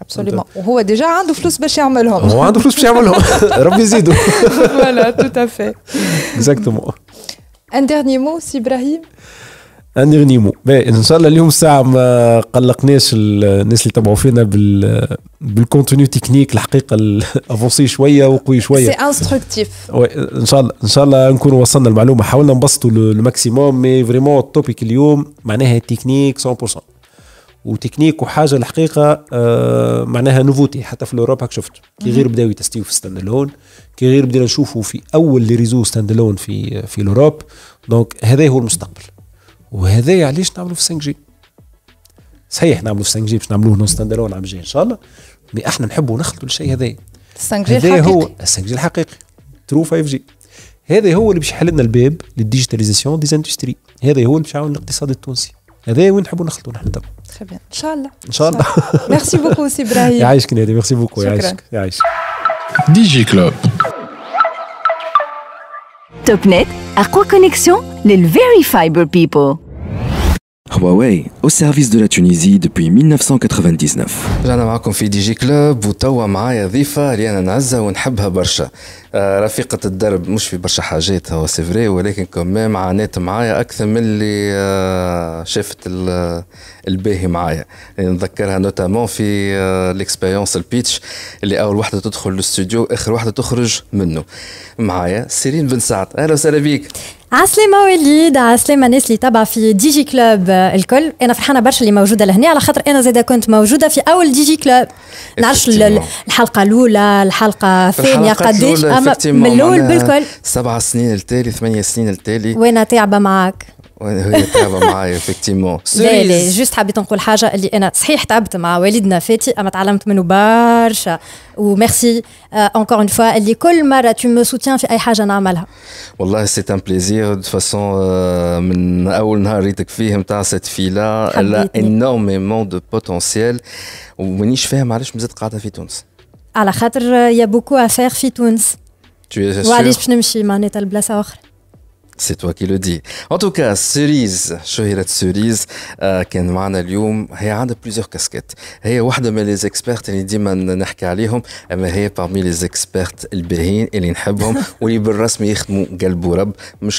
ابسوليومون وهو ديجا عنده فلوس باش يعملهم هو عنده فلوس باش يعملهم ربي يزيدو فوالا تو افي اكزاكتومون ان ديرني مو سي ابراهيم ان ديرني مو ان شاء الله اليوم الساعه ما قلقناش الناس اللي تبعوا فينا بال بالكونتوني تكنيك الحقيقه افونسي شويه وقوي شويه سي انستركتيف ان شاء الله ان شاء الله نكون وصلنا المعلومه حاولنا نبسطوا الماكسيموم مي فريمون التوبيك اليوم معناها التكنيك 100% وتكنيك وحاجه الحقيقه آه معناها نوفوتي حتى في الاوروبا هاك شفت كي غير بداو يتستيو في ستاند الون كي غير بدينا نشوفوا في اول ريزو ستاند الون في في الاوروب دونك هذا هو المستقبل وهذا علاش نعملوا في 5 جي صحيح نعملوا في 5 جي باش نعملوه نون ستاند الون العام الجاي ان شاء الله مي احنا نحبوا نخلطوا الشيء هذا 5 جي هذا هو 5 جي الحقيقي ترو 5 جي هذا هو اللي باش يحل لنا الباب للديجيتاليزاسيون ديزاندستري هذا هو اللي باش يعاون الاقتصاد التونسي هذا وين نحبوا نخلطوا نحن تبع ان شاء الله ان شاء الله ميرسي بوكو سي ابراهيم يعيشك نادي ميرسي بوكو يعيشك يعيشك دي جي كلوب توب نت اقوى كونيكسيون للفيري فايبر بيبل هواوي او service دو لا تونيزي depuis 1999. رجعنا معكم في دي جي كلوب وتوا معايا ضيفة ريانا نعزة ونحبها برشا آه، رفيقة الدرب مش في برشا حاجات هو سيفري ولكن كمان عانيت معايا أكثر من اللي آه، شافت الباهي معايا نذكرها نوتامون في آه ليكسبيريونس البيتش اللي أول واحدة تدخل للاستوديو آخر واحدة تخرج منه معايا سيرين بن سعد أهلا وسهلا بيك عسلامة وليد عسلامة الناس اللي تابعة في دي جي كلوب الكل أنا فرحانة برشا اللي موجودة لهنا على خاطر أنا زادة كنت موجودة في أول دي جي كلوب نعرفش الحلقة الأولى الحلقة الثانية قداش أما من الأول بالكل سبع سنين التالي ثمانية سنين التالي وأنا تعبة معاك تعب معايا افكتيمون لا لا جوست حبيت نقول حاجه اللي انا صحيح تعبت مع والدنا فاتي اما تعلمت منه برشا وميرسي اونكور اون فوا اللي كل مره تو مو سوتيان في اي حاجه نعملها والله سي ان بليزير دو فاسون من اول نهار ريتك فيه نتاع سيت فيلا لا انورميمون دو بوتونسييل ومانيش فاهم علاش مازالت قاعده في تونس على خاطر يا بوكو افير في تونس وعلاش باش نمشي معناتها لبلاصه اخرى c'est toi qui le dis. En tout cas, Cerise, Shohirat Cerise, qui euh, est en train elle a plusieurs casquettes. Elle est une des expertes, elle dit, on va parler mais elle est parmi les expertes, les bérines, et les n'habbons, ou les bérines, mais ils sont galbourab,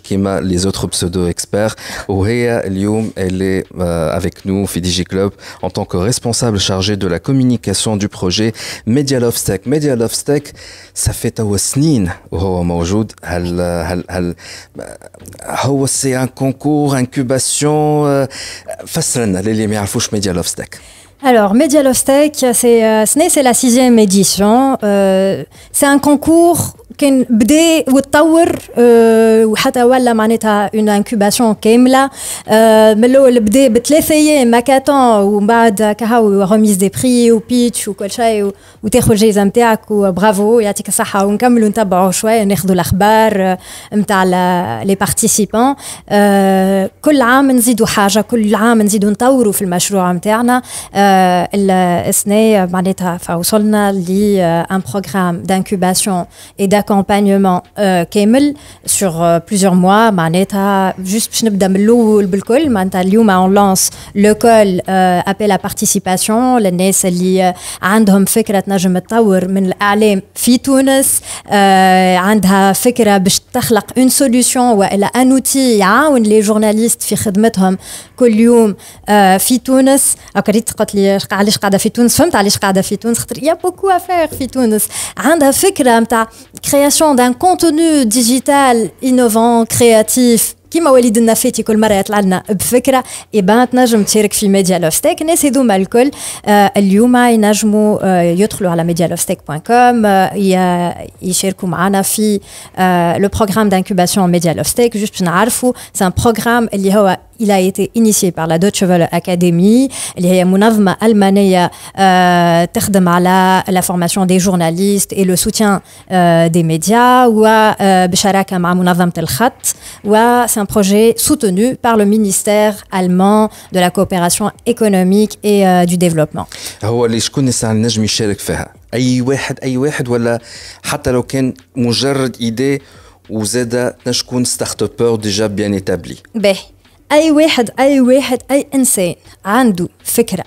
comme les autres pseudo-experts. Elle est euh, avec nous, Fidigi Club, en tant que responsable chargée de la communication du projet Media Love Stack. Media Love Stack, ça fait un snin, ou au maujoud, elle, elle, Comment c'est un concours, incubation, euh, fascinant. Les liens Media Love Alors, Media Love c'est euh, ce c'est la sixième édition. Euh, c'est un concours. كان بدا وتطور آه، وحتى ولا معناتها اون انكوباسيون كامله آه، من الاول بدا بثلاث ايام ماكاتون ومن بعد كهو رميز دي بري وبيتش وكل شيء وتاخذ الجائزه نتاعك وبرافو يعطيك الصحه ونكملوا نتبعوا شويه ناخذوا الاخبار نتاع لي بارتيسيبون كل عام نزيدوا حاجه كل عام نزيدوا نطوروا في المشروع نتاعنا السنه معناتها فوصلنا لان بروغرام دانكوباسيون اي اكومبانيومون كامل سور plusieurs mois معناتها جوست باش نبدا من الاول بالكل معناتها اليوم اون لونس لو كول ابيل ا بارتيسيباسيون للناس اللي عندهم فكره تنجم تطور من الاعلام في تونس عندها فكره باش تخلق اون سوليوشن والا ان اوتي يعاون لي جورناليست في خدمتهم كل يوم في تونس ريت قلت لي علاش قاعده في تونس فهمت علاش قاعده في تونس خاطر يا بوكو افير في تونس عندها فكره نتاع création d'un contenu digital innovant, créatif, كيما وليد le كل مره يطلع لنا بفكره يبان تنجم تشارك في ميديا لوف ستيك il a été initié par la Deutsche Welle Academy, il y a منظمة Almaneya, تخدم la formation des journalistes et le soutien euh, des médias ou à منظمة الخط Telchat. c'est un projet soutenu par le ministère allemand de la coopération économique et euh, du développement. هو اللي شكون الساعة النجم يشارك فيها؟ أي واحد أي واحد ولا حتى لو كان مجرد إيديه وزاد شكون ستارت اب déjà bien باهي اي واحد اي واحد اي انسان عنده فكره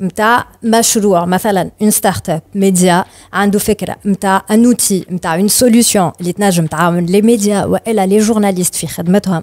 متاع مشروع مثلا اون ستارت اب ميديا عنده فكره متاع ان اوتي متاع اون سوليوشن اللي تنجم تعاون لي ميديا والا لي جورناليست في خدمتهم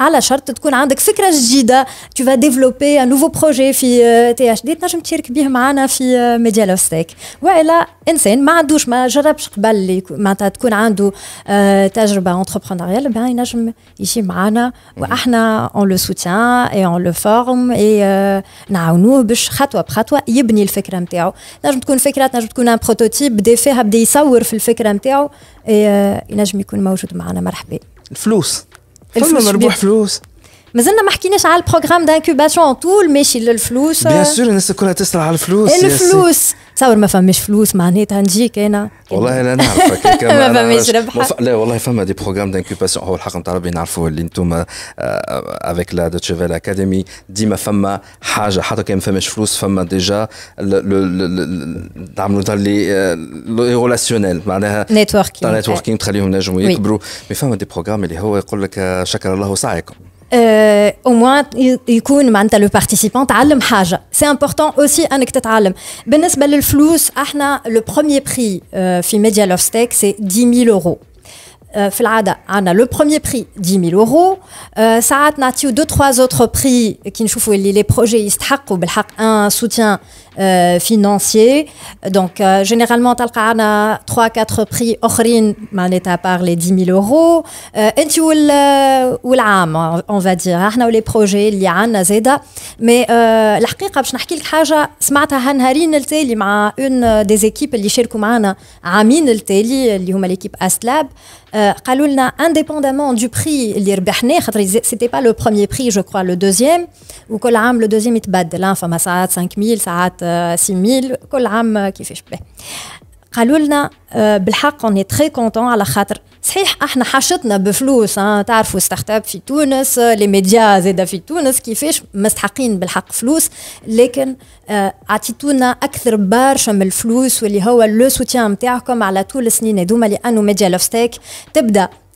على شرط تكون عندك فكره جديده tu vas développer un nouveau projet في تي اتش دي تنجم تشارك به معنا في ميديا لوستيك والا انسان ما عندوش ما جربش قبل اللي معناتها تكون عنده آه، تجربه اونتربرونيال ينجم يجي معنا واحنا اون لو سوتيان اي اون لو فورم اي نعاونوه باش خطوه بخطوه يبني الفكره نتاعو تنجم تكون فكره تنجم تكون ان بروتوتيب بدا فيها بدا يصور في الفكره نتاعو آه، ينجم يكون موجود معنا مرحبا الفلوس الفلوس مربوح فلوس مازلنا ما حكيناش على البروغرام دانكوباسيون طول ماشي للفلوس بيان سور الناس كلها تسرع على الفلوس الفلوس تصور ما فماش فلوس معناتها نجيك انا والله انا نعرفك ما فماش ربح لا والله فما دي بروغرام دانكوباسيون هو الحق نتاع ربي نعرفوه اللي انتم افيك لا دوتشيفيل اكاديمي ديما فما حاجه حتى كان ما فماش فلوس فما ديجا تعملوا نعملوا اللي ريلاسيونيل آه، معناها نتوركينغ نتوركينغ تخليهم نجموا يكبروا مي فما دي بروغرام اللي هو يقول لك آه، شكر الله سعيكم Euh, au moins il y a le participant qui a c'est important aussi que tu apprennes par rapport au le premier prix dans euh, Media Loves Tech c'est 10 000 euros euh, normalement le premier prix c'est 10 000 euros on a aussi deux trois autres prix qui sont les projets qui ont besoin d'un soutien financiers, euh, financier. Donc, euh, généralement, on a 3-4 prix. Ochrin, à part les 10 000 euros. Euh, on va dire. On a les projets, il y a Zeda. Mais la réalité, je vais dire une chose. Je vais te dire une des équipes qui est qui est l'équipe Astlab, indépendamment du prix, ce n'était pas le premier prix, je crois, le deuxième, ou que le deuxième est bad, là, enfin, ça a 5 000, ça a 6000 كل عام كيفاش به قالوا لنا آه، بالحق اوني تري كونتون على خاطر صحيح احنا حاشتنا بفلوس آه، تعرفوا ستارت اب في تونس لي ميديا زاده في تونس كيفاش مستحقين بالحق فلوس لكن آه، عطيتونا اكثر برشا من الفلوس واللي هو لو سوتيان نتاعكم على طول السنين هذوما لانه ميديا لوف ستيك تبدا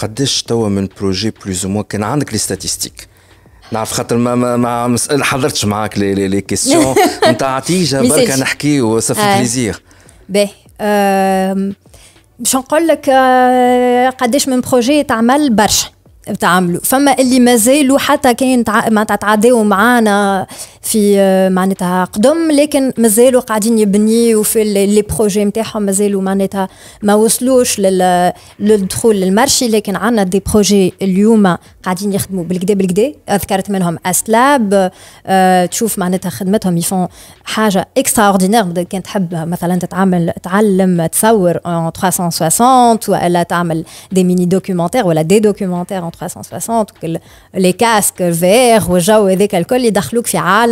قداش توا من بروجي بلوز او كان عندك لي ستاتيستيك نعرف خاطر ما ما, ما حضرتش معاك لي لي, لي كيسيون نتاع عتيجه برك نحكي وصف بليزيغ بليزير باهي باش نقول لك آه، قداش من بروجي تعمل برشا تعملوا فما اللي مازالوا حتى كان معناتها تعداو معانا في آه، معناتها قدم لكن مازالوا قاعدين يبني في لي بروجي نتاعهم مازالوا معناتها ما وصلوش للدخول للمارشي لكن عندنا دي بروجي اليوم قاعدين يخدموا بالكدا بالكدا ذكرت منهم اسلاب آه، تشوف معناتها خدمتهم يفون حاجه اكسترا اوردينير كان تحب مثلا تتعامل تعلم تصور ان 360 ولا تعمل دي ميني دوكيومونتير ولا دي دوكيومونتير ان 360 لي كاسك فير والجو هذاك الكل يدخلوك في عالم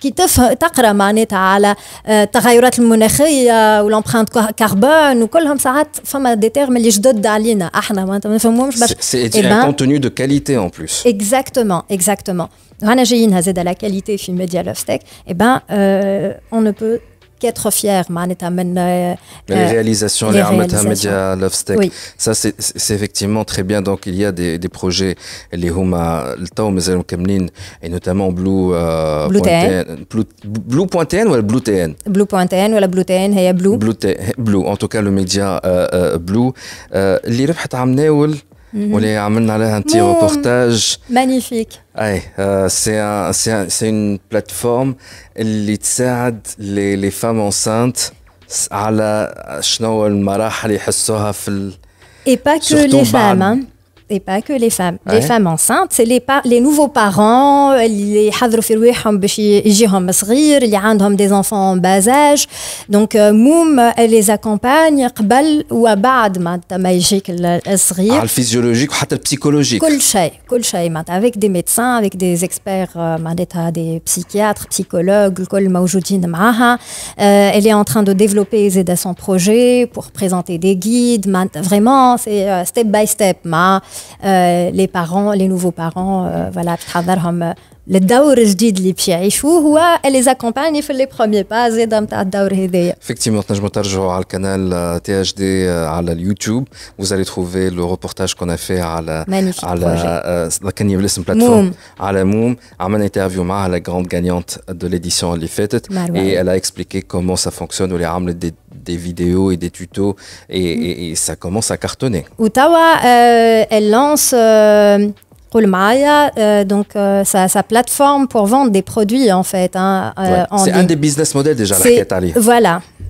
Qui teuf, takraman et à la ta rayurat ou l'empreinte carbone ou col homme sa rat, femme à des termes les j'dot d'aline à la C'est un ben contenu de qualité en plus, exactement, exactement. On a géine à la qualité film média love Et ben, on ne peut quatre fière, man est amené euh, les euh, réalisations les armateurs média love stack ça c'est c'est effectivement très bien donc il y a des des projets les huma le temps mais ils ont kemlin et notamment blue euh, blue tn point tn ou le blue tn blue point ou la blue tn et blue blue blue en tout cas le média euh, euh blue euh, les rebhat amnaoul euh, Mhm. On est amène à un petit reportage. Magnifique. euh, c'est une plateforme qui aide les, femmes enceintes à la chnoual qu'elles les Et pas que les femmes. Hein et pas que les femmes. Les femmes enceintes, c'est les, les nouveaux parents, euh, les les عندهم des enfants en bas âge. Donc euh, Moum, euh, elle les accompagne قبل ou abad ما يجيك الصغير. على الفيزيولوجيك psychologique. البسيكولوجيك. كل شيء كل شيء avec des médecins, avec des experts معناتها des psychiatres, psychologues, Kol موجودين معاها. elle est en train de développer زاد son projet pour présenter des guides. Vraiment, c'est step by step. مع euh, les parents, les nouveaux parents, euh, voilà, le tour est joli puisqu'ouh, elle les accompagne sur les premiers pas et dans cette durée. Effectivement, je mettons toujours sur le canal euh, THD, sur euh, YouTube. Vous allez trouver le reportage qu'on a fait à la caniéblisme plateforme, sur a à une euh, interview avec la grande gagnante de l'édition en et elle a expliqué comment ça fonctionne, où les ramles des vidéos et des tutos, et ça commence à cartonner. Et là, elle lance. Maya, euh, donc euh, sa, plateforme pour vendre des produits en fait. Hein, euh, C'est un des business models déjà, la Qatari. Voilà,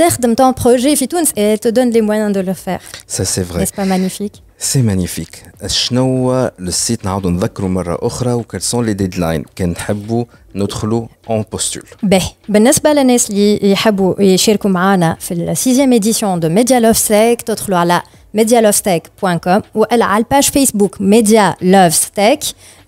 de dans ton projet et te donne les moyens de le faire. Ça, c'est vrai. c'est pas magnifique? C'est magnifique. que le site hein, quels sont les deadlines que nous avons en postule. بالنسبة 6ème édition de Media Love Tech medialovestech.com page page Media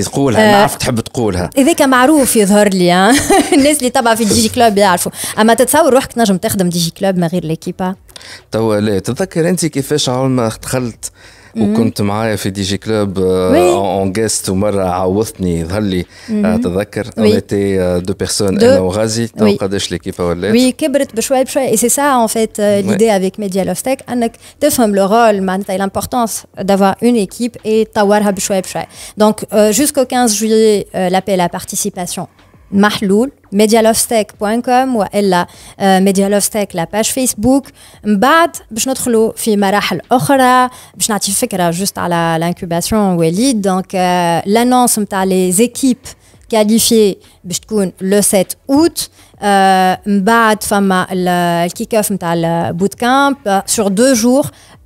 يعني تقولها انا آه، عارفك تحب تقولها كان معروف يظهر لي آه. الناس اللي طبعا في ديجي كلوب يعرفوا اما تتصور روحك تنجم تخدم ديجي كلوب من غير ليكيبا تو لا تتذكر انت كيفاش اول ما دخلت ou quand tu m'as fait DJ club en guest tu m'as raconté Hally à te dire deux personnes et nous on a gagné on l'équipe oui qui peut être plus et c'est ça en fait l'idée avec Media LOSTEC c'est de faire le rôle l'importance d'avoir une équipe et d'avoir plus chouette donc jusqu'au 15 juillet l'appel à participation mahloul ou elle la la page facebook je Je juste à l'incubation ou lead donc euh, l'annonce des les équipes qualifiées le 7 août بعد euh, le kick off bootcamp euh, sur deux jours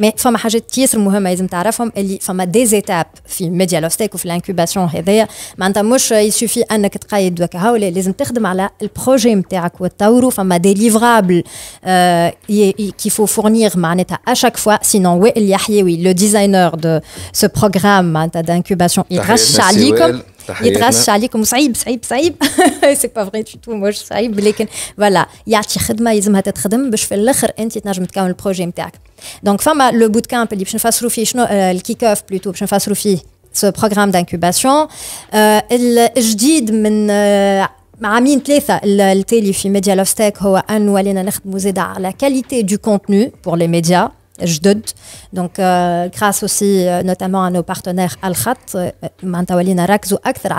مي فما حاجات ياسر مهمه لازم تعرفهم اللي فما دي زيتاب في ميديا لوستيك وفي الانكوباسيون هذايا معناتها مش يسوفي انك تقيد وكا لازم تخدم على البروجي نتاعك وتطوروا فما دي ليفرابل آه كيفو فورنيغ معناتها اشاك فوا سينون وائل يحيوي لو ديزاينر دو سو بروغرام معناتها دانكوباسيون يغش عليكم يتغش عليكم صعيب صعيب صعيب سي با فري دو تو مش صعيب لكن فوالا يعطي خدمه يلزمها تتخدم باش في الاخر انت تنجم تكون البروجي نتاعك دونك فما لو بوت كامب اللي باش نفسرو فيه شنو الكيك اوف بلوتو باش نفسرو فيه سو بروغرام دانكوباسيون الجديد من آه، مع عاملين ثلاثة التالي في ميديا لوف هو أن ولينا نخدموا زاده على كاليتي دو كونتوني بور لي ميديا Jdud. Donc, euh, grâce aussi euh, notamment à nos partenaires Al-Khat, euh, Mantawalina Rakzu Akhtar,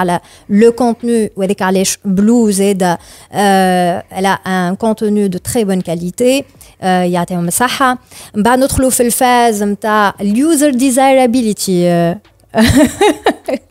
le contenu, Wedekalesh Blues, euh, elle a un contenu de très bonne qualité. Il y a Théom Saha. Notre loup fait le faire, user desirability.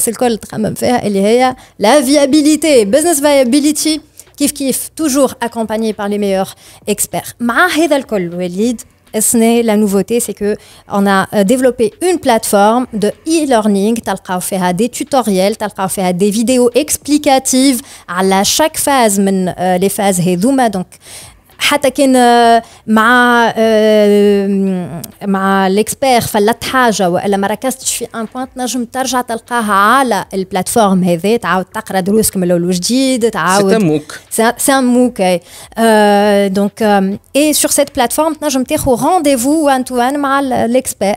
C'est le coltra hein, faire la viabilité business viability kiff kiff toujours accompagné par les meilleurs experts. Marre d'alcool lead. Et ce n'est la nouveauté, c'est que on a euh, développé une plateforme de e-learning. a fait des tutoriels, taltra fait des vidéos explicatives à la chaque phase, euh, les phases et حتى كان آه، مع آه، مع ليكسبير فلت حاجه والا ما ركزتش في ان بوان تنجم ترجع تلقاها على البلاتفورم هذا تعاود تقرا دروسك من الاول وجديد تعاود سي موك سي ان موك دونك اي سور سيت بلاتفورم تنجم تاخذ رونديفو وان تو وان مع ليكسبير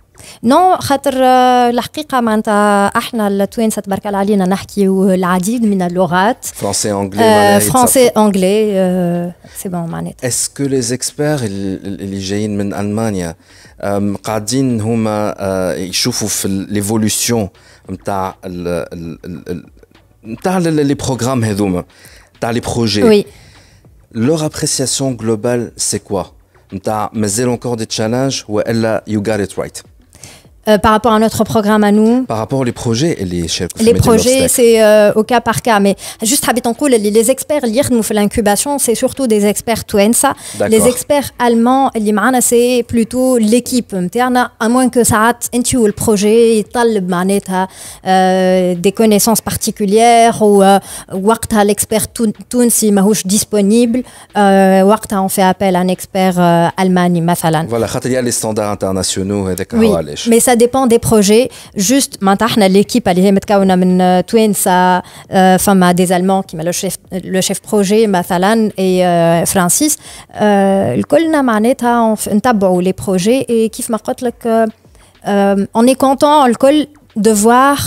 Non, je pense que l'article a dit que nous avons fait des choses qui ont été faites, mais nous avons fait des Français-anglais. Français-anglais. C'est bon, Manette. Est-ce que les experts, les alliés en Allemagne, ont dit qu'ils cherchaient l'évolution, qu'ils avaient les programmes, qu'ils avaient les projets Oui. Leur appréciation globale, c'est quoi Mais elle a encore des challenges où elle a it right. Euh, par rapport à notre programme à nous Par rapport aux projets et les chefs Les projets, c'est euh, au cas par cas. Mais juste, cool, les experts, nous fait l'incubation, c'est surtout des experts Twensa. Les experts allemands, c'est plutôt l'équipe. À moins que ça ait le projet, euh, des connaissances particulières ou euh, l'expert est disponible, on fait appel à un expert allemand. Voilà, il y a les standards internationaux. Oui, mais ça ça dépend des projets juste maintenant l'équipe elle est متكونه من توينسا des allemands qui le chef le chef projet Mathalan et euh, Francis euh, Le col كلنا un tableau les projets et qui fait que que euh, on est content col de voir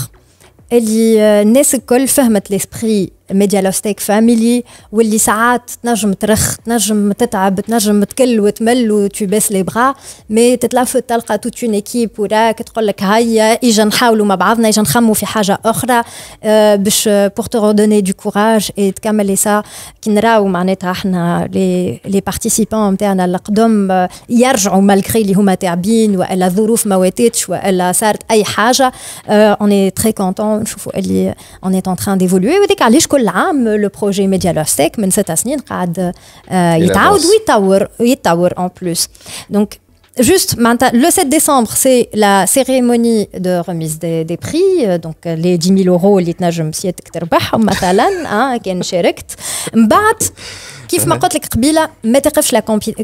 اللي col الكل فهمت l'esprit ميديا ميديالوستيك فاميلي واللي ساعات تنجم ترخ تنجم تتعب تنجم تكل وتمل وتو باس لي بغا مي تتلفت تلقى توت اون ايكيب وراك تقول لك هيا اجا نحاولوا مع بعضنا اجا نخموا في حاجه اخرى آه، باش بور تو رودوني دو كوراج اي تكمل سا كي نراو معناتها احنا لي لي بارتيسيبون نتاعنا القدم يرجعوا مالغري اللي هما تعبين والا ظروف ما واتتش والا صارت اي حاجه اوني تري كونتون نشوفوا اللي اوني اون تران ديفولوي وذيك علاش l'âme, le projet Media il est mais train de se construire de se en plus. Donc, juste le 7 décembre, c'est la cérémonie de remise des prix, donc les 10 000 euros que vous pouvez gagner, par exemple, qui sont كيف ما قلت لك قبيله ما تقفش لا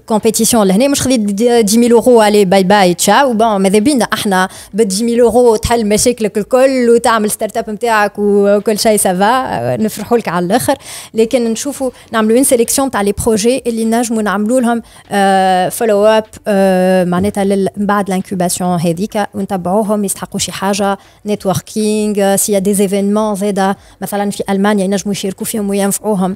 كومبيتيسيون لهنا مش خذيت 10000 اورو علي باي باي تشاو بون ماذا بينا احنا ب 10000 اورو تحل مشاكلك الكل وتعمل ستارت اب نتاعك وكل شيء سافا نفرحوا لك على الاخر لكن نشوفوا نعملوا اون سيليكسيون تاع لي بروجي اللي نجموا نعملوا لهم فولو آه، اب آه، معناتها من بعد الانكوباسيون هذيك ونتبعوهم يستحقوا شي حاجه نتوركينغ سي دي زيفينمون زاده مثلا في المانيا ينجموا يشاركوا فيهم وينفعوهم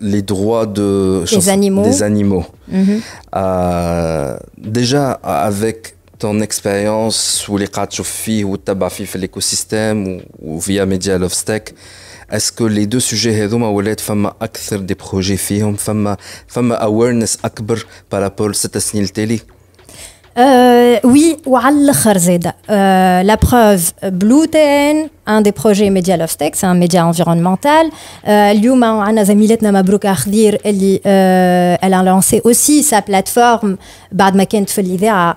les droits de, des animaux. Mhm. euh, déjà, avec ton expérience ou les filles ou tabafi l'écosystème ou, via Media Love Stack, est-ce que les deux sujets هذوما ولات فما اكثر des projets فيهم فما فما awareness akbar par rapport à cette télé euh, oui, euh, La preuve, Ten, un des projets Media Love Tech, c'est un média environnemental. Euh, Akhdir, euh, elle a lancé aussi sa plateforme, Bad McKent Folivera.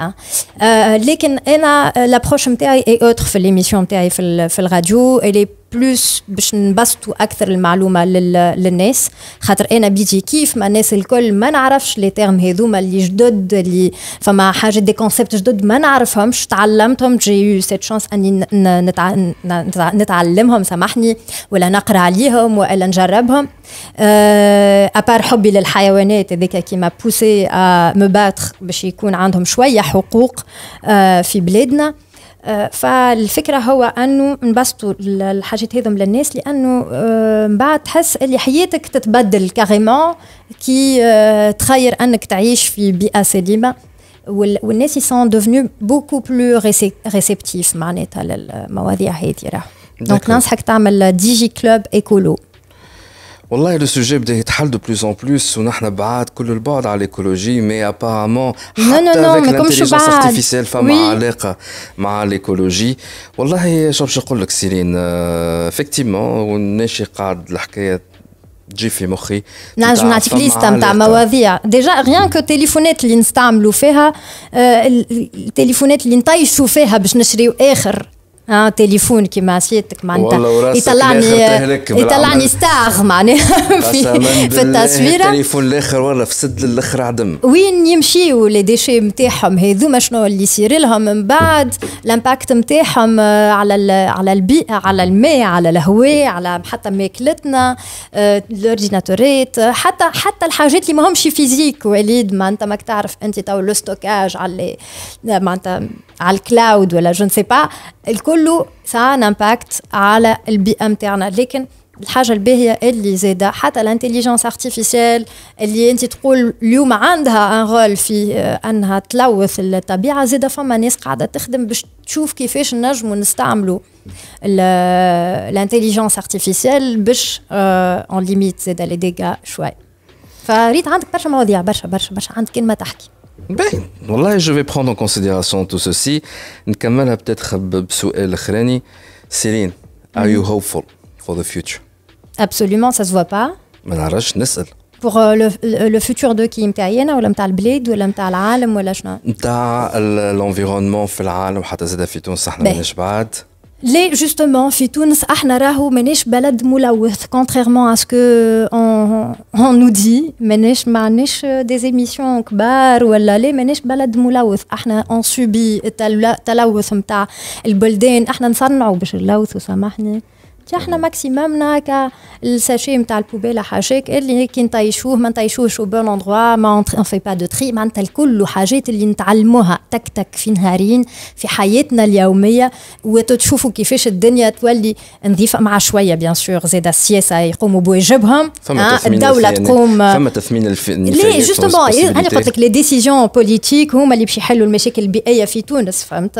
Hein. Euh, euh, l'approche l'approche est autre pour l'émission, sur la radio. بلوس باش نبسطوا اكثر المعلومه للناس خاطر انا بيجي كيف ما الناس الكل ما نعرفش لي تيرم هذوما اللي جدد اللي فما حاجه دي كونسيبت جدد ما نعرفهمش تعلمتهم جي يو سيت شانس اني نتع... نتعلمهم سامحني ولا نقرا عليهم ولا نجربهم ابار آه، حبي للحيوانات هذاك كيما بوسي مباتخ باش يكون عندهم شويه حقوق آه، في بلادنا آه، فالفكره هو انه نبسطوا الحاجات هذم للناس لانه آه، من بعد تحس اللي حياتك تتبدل كاريمون كي آه، تخير انك تعيش في بيئه سليمه والناس يسون دوفنو بوكو بلو ريسبتيف معناتها للمواضيع هذه راه دونك ننصحك تعمل ديجي كلوب ايكولو والله لو سوجي بدا يتحل دو بلوز ان بلوس ونحن بعاد كل البعد على الايكولوجي مي ابارامون حتى نو الانتيليجنس ارتيفيسيال فما علاقه مع الايكولوجي والله شو باش نقول لك سيرين افكتيمون آه، وناشي قاعد الحكايه تجي في مخي نجم نعطيك ليستا نتاع مواضيع ديجا غيان كو التليفونات اللي نستعملوا فيها آه، التليفونات اللي نطيشوا فيها باش نشريو اخر اه تليفون كيما سيادتك معناتها يطلعني يطلعني ستار معناها في, في التصويره التليفون الاخر والله فسد للاخر عدم وين يمشيوا لي ديشي نتاعهم هذوما شنو اللي يصير لهم من بعد الامباكت نتاعهم آه، على على البيئه على الماء على الهواء على حتى ماكلتنا آه، الاورديناتورات آه، حتى حتى الحاجات اللي ماهمش فيزيك وليد معناتها ماك تعرف انت تو لو ستوكاج على معناتها على الكلاود ولا جو سي با الكل كله ساعة امباكت على البيئة متاعنا لكن الحاجه الباهيه اللي زاده حتى الانتليجنس ارتيفيسيال اللي انت تقول اليوم عندها ان رول في آه، انها تلوث الطبيعه زاده فما ناس قاعده تخدم باش تشوف كيفاش نجموا نستعملوا الانتليجنس ارتيفيسيال آه، باش اون ليميت زاده لي ديغا شوي فريت عندك برشا مواضيع برشا برشا برشا عندك كلمه تحكي Ben, voilà, je vais prendre en considération tout ceci. Nkamal a peut-être besoin khrani. Céline, are you mm. hopeful for the future? Absolument, ça se voit pas. Manarach nesel. Pour euh, le, le, le futur de qui m'taïena ou l'mta'al bled ou l'mta'al العالم ou l'achna? Ta l'environnement fi l'alam hatta zada fi Tunis, ça n'a pas les, justement, Fitouns, Ahnarahu, Menesh Balad Moulawith, contrairement à ce que on, on nous dit, Menesh Manesh euh, des émissions Kbar ou les Menesh Balad Moulawith, Ahna, on subit Talawith, Mta, El Bolden, Ahna Nsarnaou, Bachelawith, Samahni. احنا ماكسيمومنا ناكا الساشي نتاع البوبيلا حاجاك اللي كي نطيشوه ما نطيشوهش او بون اندروا ما اون في با دو تري معناتها الكل حاجات اللي نتعلموها تك تك في نهارين في حياتنا اليوميه وتشوفوا كيفاش الدنيا تولي نظيفه مع شويه بيان سور زاد السياسه يقوموا بواجبهم الدوله تقوم فما تثمين الف... جوستومون انا قلت لك لي ديسيزيون بوليتيك هما اللي باش يحلوا المشاكل البيئيه في تونس فهمت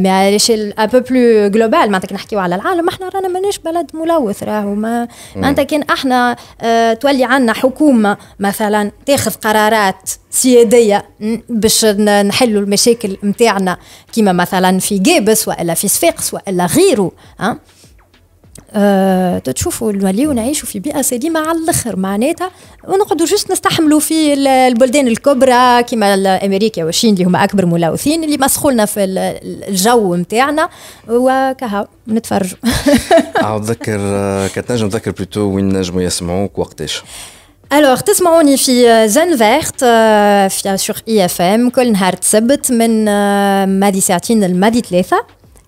مي على ا بو بلو جلوبال معناتها نحكيو على العالم احنا رانا ماناش بلد ملوث راهو ما معناتها كان احنا اه تولي عنا حكومه مثلا تاخذ قرارات سياديه باش نحلوا المشاكل نتاعنا كيما مثلا في جيبس والا في صفاقس والا غيره أه؟ آه، تتشوفوا تشوفوا نوليو نعيشوا في بيئه سليمه على الاخر معناتها ونقعدوا جوست نستحملوا في البلدان الكبرى كما امريكا والشين اللي هما اكبر ملوثين اللي مسخولنا في الجو نتاعنا وكها نتفرجوا عاود تذكر كانت نجم نذكر بلوتو وين نجموا يسمعوك وقتاش الوغ تسمعوني في زون euh, فيرت euh, في سور اي اف ام كل نهار تسبت من euh, مادي ساعتين لمادي ثلاثه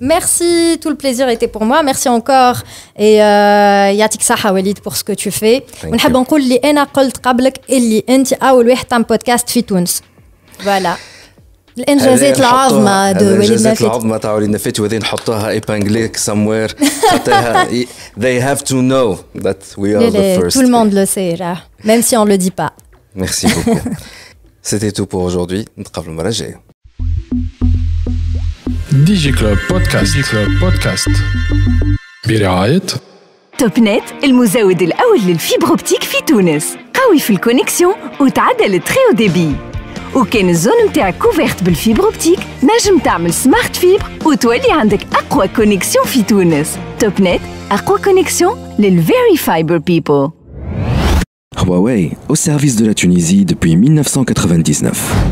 Merci, tout le plaisir était pour moi. Merci encore. Et euh, Yatik Saha Walid pour ce que tu fais. On a beaucoup dit que un podcast في Tunis Voilà. الانجازات العظمى دو وليد نفيت الانجازات العظمى تاع وليد نفيت وهذه نحطوها ايبانجليك سموير they have to know that we are the first. Tout le monde le sait, là. même si on le dit pas. Merci beaucoup. C'était tout pour aujourd'hui. نتقابلوا المرة الجاية. DigiClub Podcast. Topnet, le mosaïde de la fibre optique de Tunis. Il y a une connexion qui est très haut débit. Et dans la zone qui est couverte de la fibre optique, il y a une smart fibre qui est une connexion de Tunis. Topnet, la connexion de la Fibre Fiber People. Huawei, au service de la Tunisie depuis 1999.